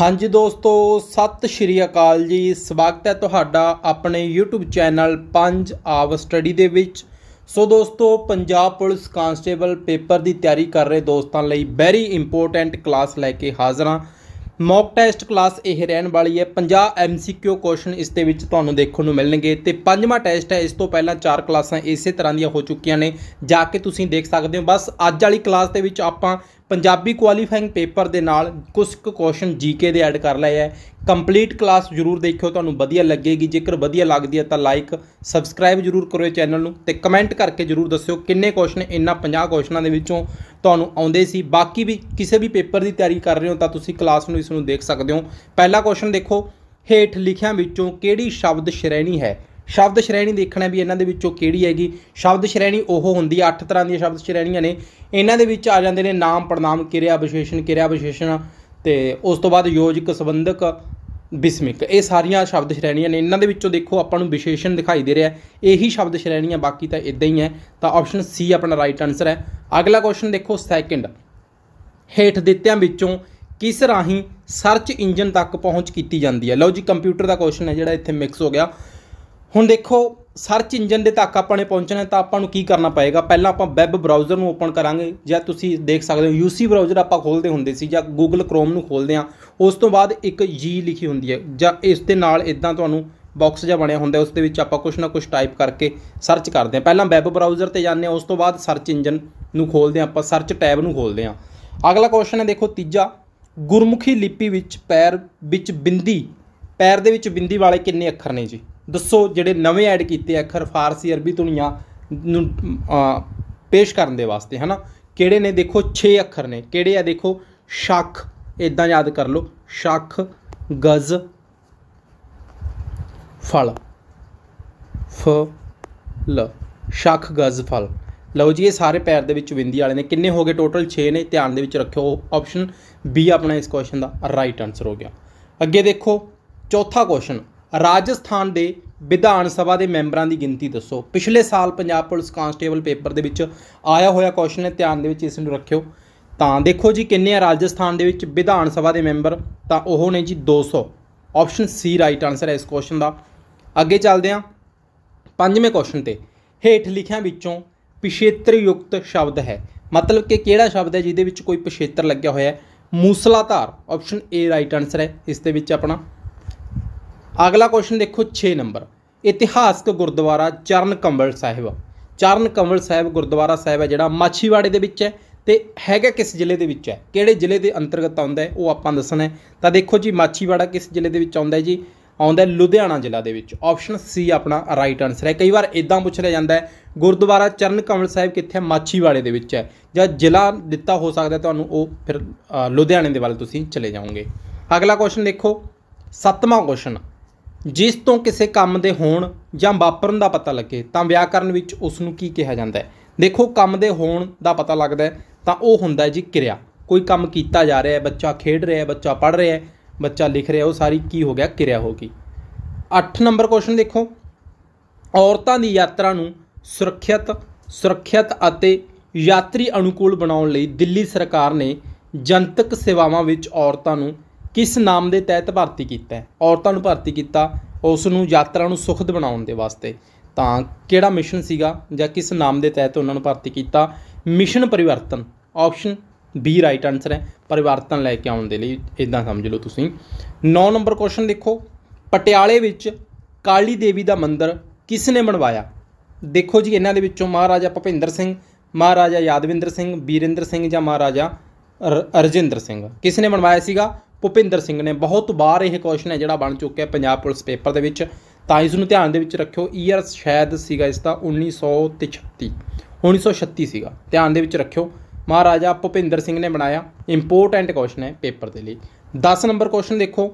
ਹਾਂਜੀ ਦੋਸਤੋ ਸਤਿ ਸ਼੍ਰੀ ਅਕਾਲ ਜੀ ਸਵਾਗਤ ਹੈ ਤੁਹਾਡਾ ਆਪਣੇ YouTube ਚੈਨਲ 5 ਆਵ ਸਟੱਡੀ ਦੇ ਵਿੱਚ ਸੋ ਦੋਸਤੋ ਪੰਜਾਬ ਪੁਲਿਸ ਕਾਂਸਟੇਬਲ ਪੇਪਰ ਦੀ ਤਿਆਰੀ ਕਰ ਰਹੇ ਦੋਸਤਾਂ ਲਈ ਵੈਰੀ ਇੰਪੋਰਟੈਂਟ ਕਲਾਸ ਲੈ ਕੇ ਹਾਜ਼ਰ ਹਾਂ ਮੌਕ ਟੈਸਟ ਕਲਾਸ ਇਹ ਰਹਿਣ ਵਾਲੀ ਹੈ 50 MCQ ਕੁਐਸਚਨ ਇਸ ਦੇ ਵਿੱਚ ਤੁਹਾਨੂੰ ਦੇਖਣ ਨੂੰ ਮਿਲਣਗੇ ਤੇ ਪੰਜਵਾਂ ਟੈਸਟ ਹੈ ਇਸ ਤੋਂ ਪਹਿਲਾਂ ਚਾਰ ਕਲਾਸਾਂ ਇਸੇ ਤਰ੍ਹਾਂ ਦੀਆਂ ਹੋ ਚੁੱਕੀਆਂ ਨੇ ਜਾ ਕੇ ਤੁਸੀਂ ਦੇਖ ਸਕਦੇ ਹੋ ਬਸ ਅੱਜ ਵਾਲੀ ਕਲਾਸ ਦੇ ਵਿੱਚ ਆਪਾਂ ਪੰਜਾਬੀ ਕੁਆਲੀਫਾਈਂਗ ਪੇਪਰ ਦੇ ਨਾਲ ਕੁਝ ਕੁ ਕੁਐਸਚਨ ਜੀਕੇ ਦੇ ਐਡ ਕਰ ਲਏ ਆ ਕੰਪਲੀਟ ਕਲਾਸ ਜਰੂਰ ਦੇਖਿਓ ਤੁਹਾਨੂੰ ਵਧੀਆ ਲੱਗੇਗੀ ਜੇਕਰ ਵਧੀਆ ਲੱਗਦੀ ਹੈ ਤਾਂ ਲਾਈਕ ਸਬਸਕ੍ਰਾਈਬ ਜਰੂਰ ਕਰੋ ਇਹ ਚੈਨਲ ਨੂੰ ਤੇ ਕਮੈਂਟ ਕਰਕੇ ਜਰੂਰ ਦੱਸਿਓ ਕਿੰਨੇ ਕੁਐਸਚਨ ਇੰਨਾ 50 ਕੁਐਸਚਨਾਂ ਦੇ ਵਿੱਚੋਂ ਤੁਹਾਨੂੰ ਆਉਂਦੇ ਸੀ ਬਾਕੀ ਵੀ ਕਿਸੇ ਵੀ ਪੇਪਰ ਦੀ ਤਿਆਰੀ ਕਰ ਰਹੇ ਹੋ ਤਾਂ ਤੁਸੀਂ ਕਲਾਸ ਨੂੰ ਇਸ ਨੂੰ ਦੇਖ ਸਕਦੇ ਹੋ ਪਹਿਲਾ ਕੁਐਸਚਨ ਦੇਖੋ ਹੇਠ ਲਿਖਿਆਂ ਵਿੱਚੋਂ ਕਿਹੜੀ ਸ਼ਬਦ ਸ਼੍ਰੇਣੀ ਹੈ ਸ਼ਬਦ ਸ਼੍ਰੇਣੀ ਦੇਖਣਾ ਵੀ ਇਹਨਾਂ ਦੇ ਵਿੱਚੋਂ ਕਿਹੜੀ ਹੈਗੀ ਸ਼ਬਦ ਸ਼੍ਰੇਣੀ ਉਹ ਹੁੰਦੀ ਹੈ 8 ਤਰ੍ਹਾਂ ਦੀਆਂ ਸ਼ਬਦ ਸ਼੍ਰੇਣੀਆਂ ਨੇ ਇਹਨਾਂ ਦੇ ਵਿੱਚ ਆ ਜਾਂਦੇ ਨੇ ਨਾਮ ਪੜਨਾਮ ਕਿਰਿਆ ਵਿਸ਼ੇਸ਼ਣ ਕਿਰਿਆ ਵਿਸ਼ੇਸ਼ਣ ਤੇ ਉਸ ਤੋਂ ਬਾਅਦ ਯੋਜਕ ਸੰਬੰਧਕ ਬਿਸਮਿਕ ਇਹ ਸਾਰੀਆਂ ਸ਼ਬਦ ਸ਼੍ਰੇਣੀਆਂ ਨੇ ਇਹਨਾਂ ਦੇ ਵਿੱਚੋਂ ਦੇਖੋ ਆਪਾਂ ਨੂੰ ਵਿਸ਼ੇਸ਼ਣ ਦਿਖਾਈ ਦੇ ਰਿਹਾ ਇਹੀ ਸ਼ਬਦ ਸ਼੍ਰੇਣੀਆਂ ਬਾਕੀ ਤਾਂ ਇਦਾਂ ਹੀ ਹੈ ਤਾਂ ਆਪਸ਼ਨ ਸੀ ਆਪਣਾ ਰਾਈਟ ਆਨਸਰ ਹੈ ਅਗਲਾ ਕੁਐਸਚਨ ਦੇਖੋ ਸੈਕਿੰਡ ਹੇਠ ਦਿੱਤਿਆਂ ਵਿੱਚੋਂ ਕਿਸ ਰਾਹੀਂ ਸਰਚ ਇੰਜਨ ਤੱਕ ਪਹੁੰਚ ਕੀਤੀ ਜਾਂਦੀ ਹੈ ਲਓ ਜੀ ਕੰਪਿਊਟਰ ਦਾ ਕੁਐਸਚਨ ਹੈ ਜਿਹੜਾ ਇੱਥੇ ਮਿਕਸ ਹੋ ਗਿਆ ਹੁਣ ਦੇਖੋ ਸਰਚ ਇੰਜਨ ਦੇ ਤੱਕ ਆਪਾਂ ਨੇ ਪਹੁੰਚਣਾ ਤਾਂ ਆਪਾਂ ਨੂੰ ਕੀ ਕਰਨਾ ਪਏਗਾ ਪਹਿਲਾਂ ਆਪਾਂ ਵੈਬ ਬ੍ਰਾਊਜ਼ਰ ਨੂੰ ਓਪਨ ਕਰਾਂਗੇ ਜਾਂ ਤੁਸੀਂ ਦੇਖ ਸਕਦੇ ਹੋ ਯੂਸੀ ਬ੍ਰਾਊਜ਼ਰ ਆਪਾਂ ਖੋਲਦੇ ਹੁੰਦੇ ਸੀ ਜਾਂ ਗੂਗਲ ਕ੍ਰੋਮ ਨੂੰ ਖੋਲਦੇ ਆ ਉਸ ਤੋਂ ਬਾਅਦ ਇੱਕ ਜੀ ਲਿਖੀ ਹੁੰਦੀ ਹੈ ਜਾਂ ਇਸ ਦੇ ਨਾਲ ਇਦਾਂ ਤੁਹਾਨੂੰ ਬਾਕਸ ਜਿਹਾ ਬਣਿਆ ਹੁੰਦਾ ਉਸ ਦੇ ਵਿੱਚ ਆਪਾਂ ਕੁਝ ਨਾ ਕੁਝ ਟਾਈਪ ਕਰਕੇ ਸਰਚ ਕਰਦੇ ਆ ਪਹਿਲਾਂ ਵੈਬ ਬ੍ਰਾਊਜ਼ਰ ਤੇ ਜਾਂਦੇ ਆ ਉਸ ਤੋਂ ਬਾਅਦ ਸਰਚ ਇੰਜਨ ਨੂੰ ਖੋਲਦੇ ਆ ਆਪਾਂ ਸਰਚ ਟੈਬ ਨੂੰ ਖੋਲਦੇ ਆ ਅਗਲਾ ਕੁਐਸਚਨ ਹੈ ਦੇਖੋ ਤੀਜਾ ਗੁਰਮੁਖੀ ਲਿਪੀ ਵਿੱਚ ਪੈਰ ਵਿੱਚ ਬਿੰਦੀ ਪੈਰ ਦੇ ਵਿੱਚ ਬਿੰਦੀ ਵਾਲੇ ਕਿੰਨੇ ਅੱਖਰ ਨੇ ਜੀ ਦੱਸੋ ਜਿਹੜੇ ਨਵੇਂ ਐਡ ਕੀਤੇ ਅੱਖਰ ਫਾਰਸੀ ਅਰਬੀ ਧੁਨੀਆਂ ਨੂੰ ਪੇਸ਼ ਕਰਨ ਦੇ ਵਾਸਤੇ ਹਨਾ ਕਿਹੜੇ ਨੇ ਦੇਖੋ 6 ਅੱਖਰ ਨੇ ਕਿਹੜੇ ਆ ਦੇਖੋ ਸ਼ੱਖ ਇਦਾਂ ਯਾਦ ਕਰ ਲਓ ਸ਼ੱਖ ਗਜ਼ ਫਲ ਫ ਲ ਸ਼ੱਖ ਗਜ਼ ਫਲ ਲਓ ਜੀ ਇਹ ਸਾਰੇ ਪੈਰ ਦੇ ਵਿੱਚ ਵਿੰਦੀ ਵਾਲੇ ਨੇ ਕਿੰਨੇ ਹੋ ਗਏ ਟੋਟਲ 6 ਨੇ ਧਿਆਨ ਦੇ ਵਿੱਚ ਰੱਖਿਓ ਆਪਸ਼ਨ ਬੀ ਆਪਣਾ ਇਸ ਕੁਐਸਚਨ ਦਾ ਰਾਈਟ ਆਨਸਰ ਹੋ ਗਿਆ ਅੱਗੇ ਦੇਖੋ ਚੌਥਾ ਕੁਐਸਚਨ ਰਾਜਸਥਾਨ ਦੇ ਵਿਧਾਨ ਸਭਾ ਦੇ ਮੈਂਬਰਾਂ ਦੀ ਗਿਣਤੀ ਦੱਸੋ ਪਿਛਲੇ ਸਾਲ ਪੰਜਾਬ ਪੁਲਿਸ ਕਾਂਸਟੇਬਲ ਪੇਪਰ ਦੇ ਵਿੱਚ ਆਇਆ ਹੋਇਆ ਕੁਐਸਚਨ ਹੈ ਧਿਆਨ ਦੇ ਵਿੱਚ ਇਸ ਨੂੰ ਰੱਖਿਓ ਤਾਂ ਦੇਖੋ ਜੀ ਕਿੰਨੇ ਆ ਰਾਜਸਥਾਨ ਦੇ ਵਿੱਚ ਵਿਧਾਨ ਸਭਾ ਦੇ ਮੈਂਬਰ ਤਾਂ ਉਹ ਨੇ ਜੀ 200 ਆਪਸ਼ਨ ਸੀ ਰਾਈਟ ਆਨਸਰ ਹੈ ਇਸ ਕੁਐਸਚਨ ਦਾ ਅੱਗੇ ਚੱਲਦੇ ਹਾਂ ਪੰਜਵੇਂ ਕੁਐਸਚਨ ਤੇ ਹੇਠ ਲਿਖਿਆਂ ਵਿੱਚੋਂ ਪਿਛੇਤਰ ਯੁਕਤ ਸ਼ਬਦ ਹੈ ਮਤਲਬ ਕਿ ਕਿਹੜਾ ਸ਼ਬਦ ਹੈ ਜਿਹਦੇ ਵਿੱਚ ਕੋਈ ਪਿਛੇਤਰ ਲੱਗਿਆ ਹੋਇਆ ਹੈ ਮੂਸਲਾਧਾਰ ਆਪਸ਼ਨ ਏ ਰਾਈਟ ਆਨਸਰ ਹੈ ਇਸ ਦੇ ਵਿੱਚ ਆਪਣਾ ਅਗਲਾ ਕੁਐਸਚਨ ਦੇਖੋ 6 ਨੰਬਰ ਇਤਿਹਾਸਕ ਗੁਰਦੁਆਰਾ ਚਰਨ ਕੰਵਲ ਸਾਹਿਬ ਚਰਨ ਕੰਵਲ ਸਾਹਿਬ ਗੁਰਦੁਆਰਾ ਸਾਹਿਬ ਹੈ ਜਿਹੜਾ ਮਾਛੀਵਾੜੇ ਦੇ ਵਿੱਚ ਹੈ ਤੇ ਹੈਗਾ ਕਿਸ ਜ਼ਿਲ੍ਹੇ ਦੇ ਵਿੱਚ ਹੈ ਕਿਹੜੇ ਜ਼ਿਲ੍ਹੇ ਦੇ ਅੰਤਰਗਤ ਆਉਂਦਾ ਹੈ ਉਹ ਆਪਾਂ ਦੱਸਣਾ ਹੈ ਤਾਂ ਦੇਖੋ ਜੀ ਮਾਛੀਵਾੜਾ ਕਿਸ ਜ਼ਿਲ੍ਹੇ ਦੇ ਵਿੱਚ ਆਉਂਦਾ ਹੈ ਜੀ ਆਉਂਦਾ ਲੁਧਿਆਣਾ ਜ਼ਿਲ੍ਹਾ ਦੇ ਵਿੱਚ ਆਪਸ਼ਨ ਸੀ ਆਪਣਾ ਰਾਈਟ ਆਨਸਰ ਹੈ ਕਈ ਵਾਰ ਇਦਾਂ ਪੁੱਛ ਲਿਆ ਜਾਂਦਾ ਹੈ ਗੁਰਦੁਆਰਾ ਚਰਨ ਕਮਲ ਸਾਹਿਬ ਕਿੱਥੇ ਹੈ ਮਾਛੀਵਾੜੇ ਦੇ ਵਿੱਚ ਹੈ ਜਾਂ ਜ਼ਿਲ੍ਹਾ ਦਿੱਤਾ ਹੋ ਸਕਦਾ ਤੁਹਾਨੂੰ ਉਹ ਫਿਰ ਲੁਧਿਆਣੇ ਦੇ ਵੱਲ ਤੁਸੀਂ ਚਲੇ ਜਾਓਗੇ ਅਗਲਾ ਕੁਐਸਚਨ ਦੇਖੋ ਸੱਤਵਾਂ ਕੁਐਸਚਨ ਜਿਸ ਤੋਂ ਕਿਸੇ ਕੰਮ ਦੇ ਹੋਣ ਜਾਂ ਵਾਪਰਨ ਦਾ ਪਤਾ ਲੱਗੇ ਤਾਂ ਵਿਆਕਰਨ ਵਿੱਚ ਉਸ ਨੂੰ ਕੀ ਕਿਹਾ ਜਾਂਦਾ ਹੈ ਦੇਖੋ ਕੰਮ ਦੇ ਹੋਣ ਦਾ ਪਤਾ ਲੱਗਦਾ ਹੈ ਤਾਂ ਉਹ ਹੁੰਦਾ ਹੈ ਜੀ ਕਿਰਿਆ ਕੋਈ ਕੰਮ ਕੀਤਾ ਜਾ ਰਿਹਾ ਹੈ ਬੱਚਾ ਖੇਡ ਰਿਹਾ ਹੈ ਬੱਚਾ ਪੜ੍ਹ ਰਿਹਾ ਹੈ ਬੱਚਾ ਲਿਖ ਰਿਹਾ ਉਹ ਸਾਰੀ ਕੀ ਹੋ ਗਿਆ ਕਿਰਿਆ ਹੋ ਗਈ 8 ਨੰਬਰ ਕੁਐਸਚਨ ਦੇਖੋ ਔਰਤਾਂ ਦੀ ਯਾਤਰਾ ਨੂੰ ਸੁਰੱਖਿਅਤ ਸੁਰੱਖਿਅਤ ਅਤੇ ਯਾਤਰੀ ਅਨੁਕੂਲ ਬਣਾਉਣ ਲਈ ਦਿੱਲੀ ਸਰਕਾਰ ਨੇ ਜਨਤਕ ਸੇਵਾਵਾਂ ਵਿੱਚ ਔਰਤਾਂ ਨੂੰ ਕਿਸ ਨਾਮ ਦੇ ਤਹਿਤ ਭਰਤੀ ਕੀਤਾ ਔਰਤਾਂ ਨੂੰ ਭਰਤੀ ਕੀਤਾ ਉਸ ਨੂੰ ਯਾਤਰਾ ਨੂੰ ਸੁਖਦ ਬਣਾਉਣ ਦੇ ਵਾਸਤੇ ਤਾਂ ਕਿਹੜਾ ਮਿਸ਼ਨ ਸੀਗਾ ਜਾਂ ਕਿਸ ਨਾਮ ਦੇ ਤਹਿਤ ਉਹਨਾਂ ਨੂੰ ਭਰਤੀ ਕੀਤਾ ਮਿਸ਼ਨ ਪਰਿਵਰਤਨ ਆਪਸ਼ਨ ਬੀ ਰਾਈਟ ਆਨਸਰ ਹੈ ਪਰਿਵਰਤਨ ਲੈ ਕੇ ਆਉਣ ਦੇ ਲਈ ਇਦਾਂ ਸਮਝ ਲਓ ਤੁਸੀਂ 9 ਨੰਬਰ ਕੁਐਸਚਨ ਦੇਖੋ ਪਟਿਆਲੇ ਵਿੱਚ ਕਾਲੀ ਦੇਵੀ ਦਾ ਮੰਦਿਰ ਕਿਸ ਨੇ ਬਣਵਾਇਆ ਦੇਖੋ ਜੀ ਇਹਨਾਂ ਦੇ ਵਿੱਚੋਂ ਮਹਾਰਾਜਾ ਭਪਿੰਦਰ ਸਿੰਘ ਮਹਾਰਾਜਾ ਯਾਦਵਿੰਦਰ ਸਿੰਘ ਬੀਰਿੰਦਰ ਸਿੰਘ ਜਾਂ ਮਹਾਰਾਜਾ ਅਰਜਿੰਦਰ ਸਿੰਘ ਕਿਸ ਨੇ ਬਣਵਾਇਆ ਸੀਗਾ ਭੁਪਿੰਦਰ ਸਿੰਘ ਨੇ ਬਹੁਤ ਵਾਰ ਇਹ ਕੁਐਸਚਨ ਹੈ ਜਿਹੜਾ ਬਣ ਚੁੱਕਿਆ ਪੰਜਾਬ ਪੁਲਿਸ ਪੇਪਰ ਦੇ ਵਿੱਚ ਤਾਂ ਇਸ ਨੂੰ ਧਿਆਨ ਦੇ ਵਿੱਚ ਰੱਖਿਓ ਈਅਰ ਸ਼ਾਇਦ ਸੀਗਾ ਇਸ ਦਾ 1936 1936 ਸੀਗਾ ਧਿਆਨ ਦੇ ਵਿੱਚ ਰੱਖਿਓ ਮਹਾਰਾਜਾ ਭੁਪਿੰਦਰ ਸਿੰਘ ਨੇ ਬਣਾਇਆ ਇੰਪੋਰਟੈਂਟ ਕੁਐਸਚਨ ਹੈ ਪੇਪਰ ਦੇ ਲਈ 10 ਨੰਬਰ ਕੁਐਸਚਨ ਦੇਖੋ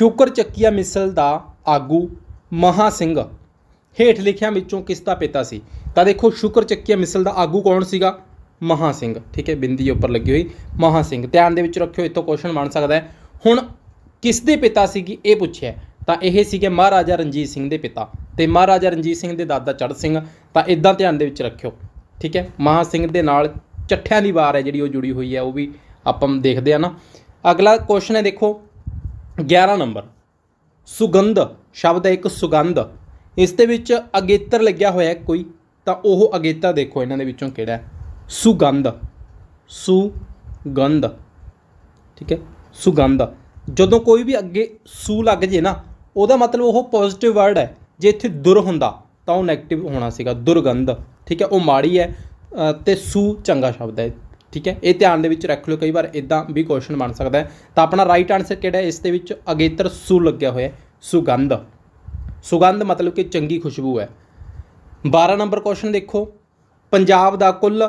ਸ਼ੁਕਰ ਚੱਕੀਆ ਮਿਸਲ ਦਾ ਆਗੂ ਮਹਾ ਸਿੰਘ ਹੇਠ ਲਿਖਿਆਂ ਵਿੱਚੋਂ ਕਿਸ ਦਾ ਪਿਤਾ ਸੀ ਤਾਂ ਦੇਖੋ ਸ਼ੁਕਰ ਚੱਕੀਆ ਮਿਸਲ ਦਾ ਆਗੂ ਕੌਣ ਸੀਗਾ ਮਹਾ ਸਿੰਘ ਠੀਕ ਹੈ ਬਿੰਦੀ ਉੱਪਰ ਲੱਗੀ ਹੋਈ ਮਹਾ ਸਿੰਘ ਧਿਆਨ ਦੇ ਵਿੱਚ ਰੱਖਿਓ ਇੱਥੋਂ ਕੁਐਸਚਨ ਬਣ ਸਕਦਾ ਹੈ ਹੁਣ ਕਿਸ ਦੇ ਪਿਤਾ ਸੀਗੀ ਇਹ ਪੁੱਛਿਆ ਤਾਂ ਇਹ ਸੀਗੇ ਮਹਾਰਾਜਾ ਰਣਜੀਤ ਸਿੰਘ ਦੇ ਪਿਤਾ ਤੇ ਮਹਾਰਾਜਾ ਰਣਜੀਤ ਸਿੰਘ ਦੇ ਦਾਦਾ ਚੜ੍ਹ ਸਿੰਘ ਤਾਂ ਇਦਾਂ ਧਿਆਨ ਦੇ ਵਿੱਚ ਰੱਖਿਓ ਠੀਕ ਹੈ ਮਹਾ ਸਿੰਘ ਦੇ ਨਾਲ ਚੱਠਿਆਂ ਦੀ ਵਾਰ ਹੈ ਜਿਹੜੀ ਉਹ ਜੁੜੀ ਹੋਈ ਹੈ ਉਹ ਵੀ ਆਪਾਂ ਦੇਖਦੇ ਆ ਨਾ ਅਗਲਾ ਕੁਐਸਚਨ ਹੈ ਦੇਖੋ 11 ਨੰਬਰ ਸੁਗੰਧ ਸ਼ਬਦ ਹੈ ਇੱਕ ਸੁਗੰਧ ਇਸ ਦੇ ਵਿੱਚ ਅਗੇਤਰ ਲੱਗਿਆ ਹੋਇਆ ਕੋਈ ਤਾਂ ਉਹ ਅਗੇਤਾ ਦੇਖੋ ਇਹਨਾਂ ਦੇ ਵਿੱਚੋਂ ਕਿਹੜਾ ਹੈ ਸੁਗੰਧ ਸੁਗੰਧ ਠੀਕ ਹੈ ਸੁਗੰਧ ਜਦੋਂ ਕੋਈ ਵੀ ਅੱਗੇ ਸੂ ਲੱਗ ਜੇ ਨਾ ਉਹਦਾ ਮਤਲਬ ਉਹ ਪੋਜ਼ਿਟਿਵ ਵਰਡ ਹੈ ਜੇ ਇੱਥੇ ਦੁਰ ਹੁੰਦਾ ਤਾਂ ਉਹ 네ਗੇਟਿਵ ਹੋਣਾ ਸੀਗਾ ਦੁਰਗੰਧ ਠੀਕ ਹੈ ਉਹ ਮਾੜੀ ਹੈ ਤੇ ਸੂ ਚੰਗਾ ਸ਼ਬਦ ਹੈ ਠੀਕ ਹੈ ਇਹ ਧਿਆਨ ਦੇ ਵਿੱਚ ਰੱਖ ਲਓ ਕਈ ਵਾਰ ਇਦਾਂ ਵੀ ਕੁਐਸਚਨ ਬਣ ਸਕਦਾ ਹੈ ਤਾਂ ਆਪਣਾ ਰਾਈਟ ਆਨਸਰ ਕਿਹੜਾ ਹੈ ਇਸ ਦੇ ਵਿੱਚ ਅਗੇਤਰ ਸੂ ਲੱਗਿਆ ਹੋਇਆ ਹੈ ਸੁਗੰਧ ਸੁਗੰਧ ਮਤਲਬ ਕਿ ਚੰਗੀ ਖੁਸ਼ਬੂ ਹੈ 12 ਨੰਬਰ ਕੁਐਸਚਨ ਦੇਖੋ ਪੰਜਾਬ ਦਾ ਕੁੱਲ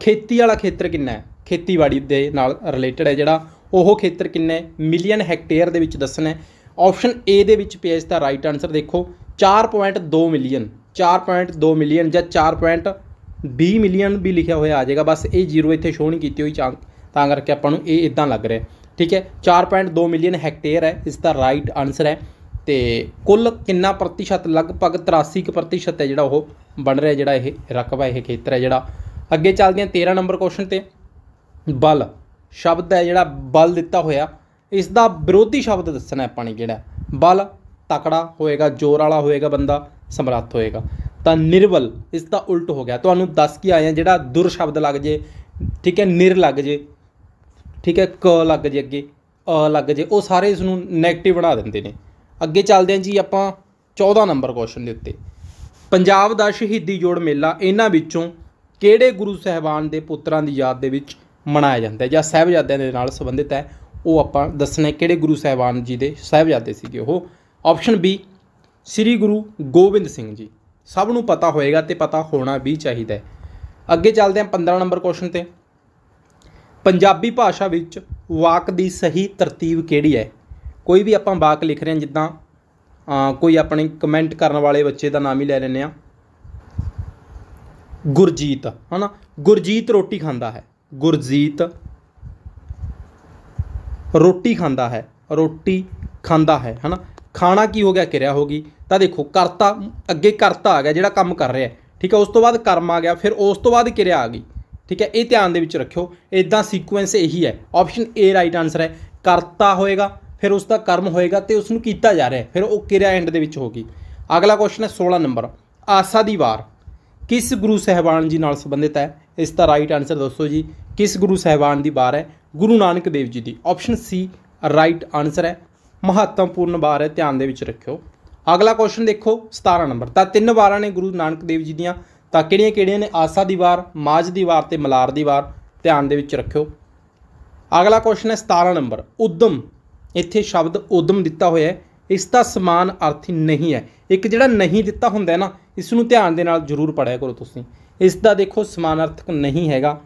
ਖੇਤੀ ਵਾਲਾ ਖੇਤਰ ਕਿੰਨਾ ਹੈ ਖੇਤੀਬਾੜੀ ਦੇ ਨਾਲ ਰਿਲੇਟਡ ਹੈ ਜਿਹੜਾ ਉਹ ਖੇਤਰ ਕਿੰਨਾ ਹੈ ਮਿਲੀਅਨ ਹੈਕਟੇਅਰ ਦੇ ਵਿੱਚ ਦੱਸਣਾ ਹੈ ਆਪਸ਼ਨ ਏ ਦੇ ਵਿੱਚ ਪੇਜ ਦਾ ਰਾਈਟ ਆਨਸਰ ਦੇਖੋ 4.2 ਮਿਲੀਅਨ 4.2 ਮਿਲੀਅਨ ਜਾਂ 4.20 ਮਿਲੀਅਨ ਵੀ ਲਿਖਿਆ ਹੋਇਆ ਆ ਜਾਏਗਾ ਬਸ ਇਹ ਜ਼ੀਰੋ ਇੱਥੇ ਸ਼ੋ ਨਹੀਂ ਕੀਤੀ ਹੋਈ ਤਾਂ ਕਰਕੇ ਆਪਾਂ ਨੂੰ ਇਹ ਇਦਾਂ ਲੱਗ ਰਿਹਾ ਠੀਕ ਹੈ 4.2 ਮਿਲੀਅਨ ਹੈਕਟੇਅਰ ਹੈ ਇਸ ਦਾ ਰਾਈਟ ਆਨਸਰ ਹੈ ਤੇ ਕੁੱਲ ਕਿੰਨਾ ਪ੍ਰਤੀਸ਼ਤ ਲਗਭਗ 83% ਹੈ ਜਿਹੜਾ ਉਹ ਬਣ ਰਿਹਾ ਜਿਹੜਾ ਇਹ ਰਕਬਾ ਇਹ ਖੇਤਰ ਹੈ ਜਿਹੜਾ ਅੱਗੇ ਚੱਲਦੇ ਹਾਂ 13 ਨੰਬਰ ਕੁਐਸਚਨ ਤੇ ਬਲ ਸ਼ਬਦ ਹੈ ਜਿਹੜਾ ਬਲ ਦਿੱਤਾ ਹੋਇਆ ਇਸ ਦਾ ਵਿਰੋਧੀ ਸ਼ਬਦ ਦੱਸਣਾ ਆਪਾਂ ਨੇ ਜਿਹੜਾ ਬਲ ਤਕੜਾ ਹੋਏਗਾ ਜ਼ੋਰ ਵਾਲਾ ਹੋਏਗਾ ਬੰਦਾ ਸਮਰੱਥ ਹੋਏਗਾ ਤਾਂ ਨਿਰਵਲ ਇਸ ਦਾ ਉਲਟ ਹੋ ਗਿਆ ਤੁਹਾਨੂੰ ਦੱਸ ਕੇ ਆਇਆ ਜਿਹੜਾ ਦੁਰ ਸ਼ਬਦ ਲੱਗ ਜੇ ਠੀਕ ਹੈ ਨਿਰ ਲੱਗ ਜੇ ਠੀਕ ਹੈ ਕ ਲੱਗ ਜੇ ਅੱਗੇ ਅ ਲੱਗ ਜੇ ਉਹ ਸਾਰੇ ਇਸ ਨੂੰ 네ਗੇਟਿਵ ਬਣਾ ਦਿੰਦੇ ਨੇ ਅੱਗੇ ਚੱਲਦੇ ਹਾਂ ਜੀ ਆਪਾਂ 14 ਨੰਬਰ ਕੁਐਸਚਨ ਦੇ ਉੱਤੇ ਪੰਜਾਬ ਦਾ ਸ਼ਹੀਦੀ ਜੋੜ ਮੇਲਾ ਇਹਨਾਂ ਵਿੱਚੋਂ ਕਿਹੜੇ ਗੁਰੂ ਸਹਿਬਾਨ ਦੇ ਪੁੱਤਰਾਂ ਦੀ ਯਾਦ ਦੇ ਵਿੱਚ ਮਨਾਇਆ ਜਾਂਦਾ ਹੈ ਜਾਂ ਸਹਿਬਜ਼ਾਦਿਆਂ ਦੇ ਨਾਲ ਸੰਬੰਧਿਤ ਹੈ ਉਹ ਆਪਾਂ ਦੱਸਣਾ ਕਿਹੜੇ ਗੁਰੂ ਸਹਿਬਾਨ ਜੀ ਦੇ ਸਹਿਬਜ਼ਾਦੇ ਸੀਗੇ ਉਹ ਆਪਸ਼ਨ ਬੀ ਸ੍ਰੀ ਗੁਰੂ ਗੋਬਿੰਦ ਸਿੰਘ ਜੀ ਸਭ ਨੂੰ ਪਤਾ ਹੋਏਗਾ ਤੇ ਪਤਾ ਹੋਣਾ ਵੀ ਚਾਹੀਦਾ ਹੈ ਅੱਗੇ ਚੱਲਦੇ ਹਾਂ 15 ਨੰਬਰ ਕੁਐਸਚਨ ਤੇ ਪੰਜਾਬੀ ਭਾਸ਼ਾ ਵਿੱਚ ਵਾਕ ਦੀ ਸਹੀ ਤਰਤੀਬ ਕਿਹੜੀ ਹੈ ਕੋਈ ਵੀ ਆਪਾਂ ਵਾਕ ਲਿਖ ਰਹੇ ਹਾਂ ਜਿੱਦਾਂ ਕੋਈ ਆਪਣੇ ਕਮੈਂਟ ਕਰਨ ਵਾਲੇ ਬੱਚੇ ਦਾ ਨਾਮ ਹੀ ਲੈ ਲੈਨੇ ਆ ਗੁਰਜੀਤ ਹਨਾ ਗੁਰਜੀਤ ਰੋਟੀ ਖਾਂਦਾ ਹੈ ਗੁਰਜੀਤ ਰੋਟੀ ਖਾਂਦਾ ਹੈ ਰੋਟੀ ਖਾਂਦਾ ਹੈ ਹਨਾ ਖਾਣਾ ਕੀ ਹੋ ਗਿਆ ਕਿਰਿਆ ਹੋ ਗਈ ਤਾਂ ਦੇਖੋ ਕਰਤਾ ਅੱਗੇ ਕਰਤਾ ਆ ਗਿਆ ਜਿਹੜਾ ਕੰਮ ਕਰ ਰਿਹਾ ਠੀਕ ਹੈ ਉਸ ਤੋਂ ਬਾਅਦ ਕਰਮ ਆ ਗਿਆ ਫਿਰ ਉਸ ਤੋਂ ਬਾਅਦ ਕਿਰਿਆ ਆ ਗਈ ਠੀਕ ਹੈ ਇਹ ਧਿਆਨ ਦੇ ਵਿੱਚ ਰੱਖਿਓ ਇਦਾਂ ਸੀਕੁਐਂਸ ਇਹੀ ਹੈ ਆਪਸ਼ਨ A ਰਾਈਟ ਆਨਸਰ ਹੈ ਕਰਤਾ ਹੋਏਗਾ ਫਿਰ ਉਸ ਦਾ ਕਰਮ ਹੋਏਗਾ ਤੇ ਉਸ ਨੂੰ ਕੀਤਾ ਜਾ ਰਿਹਾ ਫਿਰ ਉਹ ਕਿਰਿਆ ਐਂਡ ਦੇ ਵਿੱਚ ਹੋਗੀ ਅਗਲਾ ਕੁਐਸਚਨ ਹੈ 16 ਨੰਬਰ ਆਸਾ ਦੀ ਵਾਰ ਕਿਸ ਗੁਰੂ ਸਹਿਬਾਨ ਜੀ ਨਾਲ ਸੰਬੰਧਿਤ ਹੈ ਇਸ ਦਾ ਰਾਈਟ ਆਨਸਰ ਦੱਸੋ ਜੀ ਕਿਸ ਗੁਰੂ ਸਹਿਬਾਨ ਦੀ ਬਾਰ ਹੈ ਗੁਰੂ ਨਾਨਕ ਦੇਵ ਜੀ ਦੀ ਆਪਸ਼ਨ ਸੀ ਰਾਈਟ ਆਨਸਰ ਹੈ ਮਹੱਤਵਪੂਰਨ ਬਾਰ ਹੈ ਧਿਆਨ ਦੇ ਵਿੱਚ ਰੱਖਿਓ ਅਗਲਾ ਕੁਐਸਚਨ ਦੇਖੋ 17 ਨੰਬਰ ਤਾਂ ਤਿੰਨ ਵਾਰਾਂ ਨੇ ਗੁਰੂ ਨਾਨਕ ਦੇਵ ਜੀ ਦੀਆਂ ਤਾਂ ਕਿਹੜੀਆਂ-ਕਿਹੜੀਆਂ ਨੇ ਆਸਾ ਦੀ ਵਾਰ ਮਾਜ ਦੀ ਵਾਰ ਤੇ ਮਲਾਰ ਦੀ ਵਾਰ ਧਿਆਨ ਦੇ ਵਿੱਚ ਰੱਖਿਓ ਅਗਲਾ ਕੁਐਸਚਨ ਹੈ 17 ਨੰਬਰ ਉਦਮ ਇੱਥੇ ਸ਼ਬਦ ਉਦਮ ਦਿੱਤਾ ਹੋਇਆ ਹੈ ਇਸ ਦਾ ਸਮਾਨ ਅਰਥ ਨਹੀਂ ਹੈ ਇੱਕ ਜਿਹੜਾ ਨਹੀਂ ਦਿੱਤਾ ਹੁੰਦਾ ਨਾ ਇਸ ਨੂੰ ਧਿਆਨ ਦੇ ਨਾਲ ਜ਼ਰੂਰ ਪੜਿਆ ਕਰੋ ਤੁਸੀਂ ਇਸ ਦਾ ਦੇਖੋ ਸਮਾਨਾਰਥਕ ਨਹੀਂ ਹੈਗਾ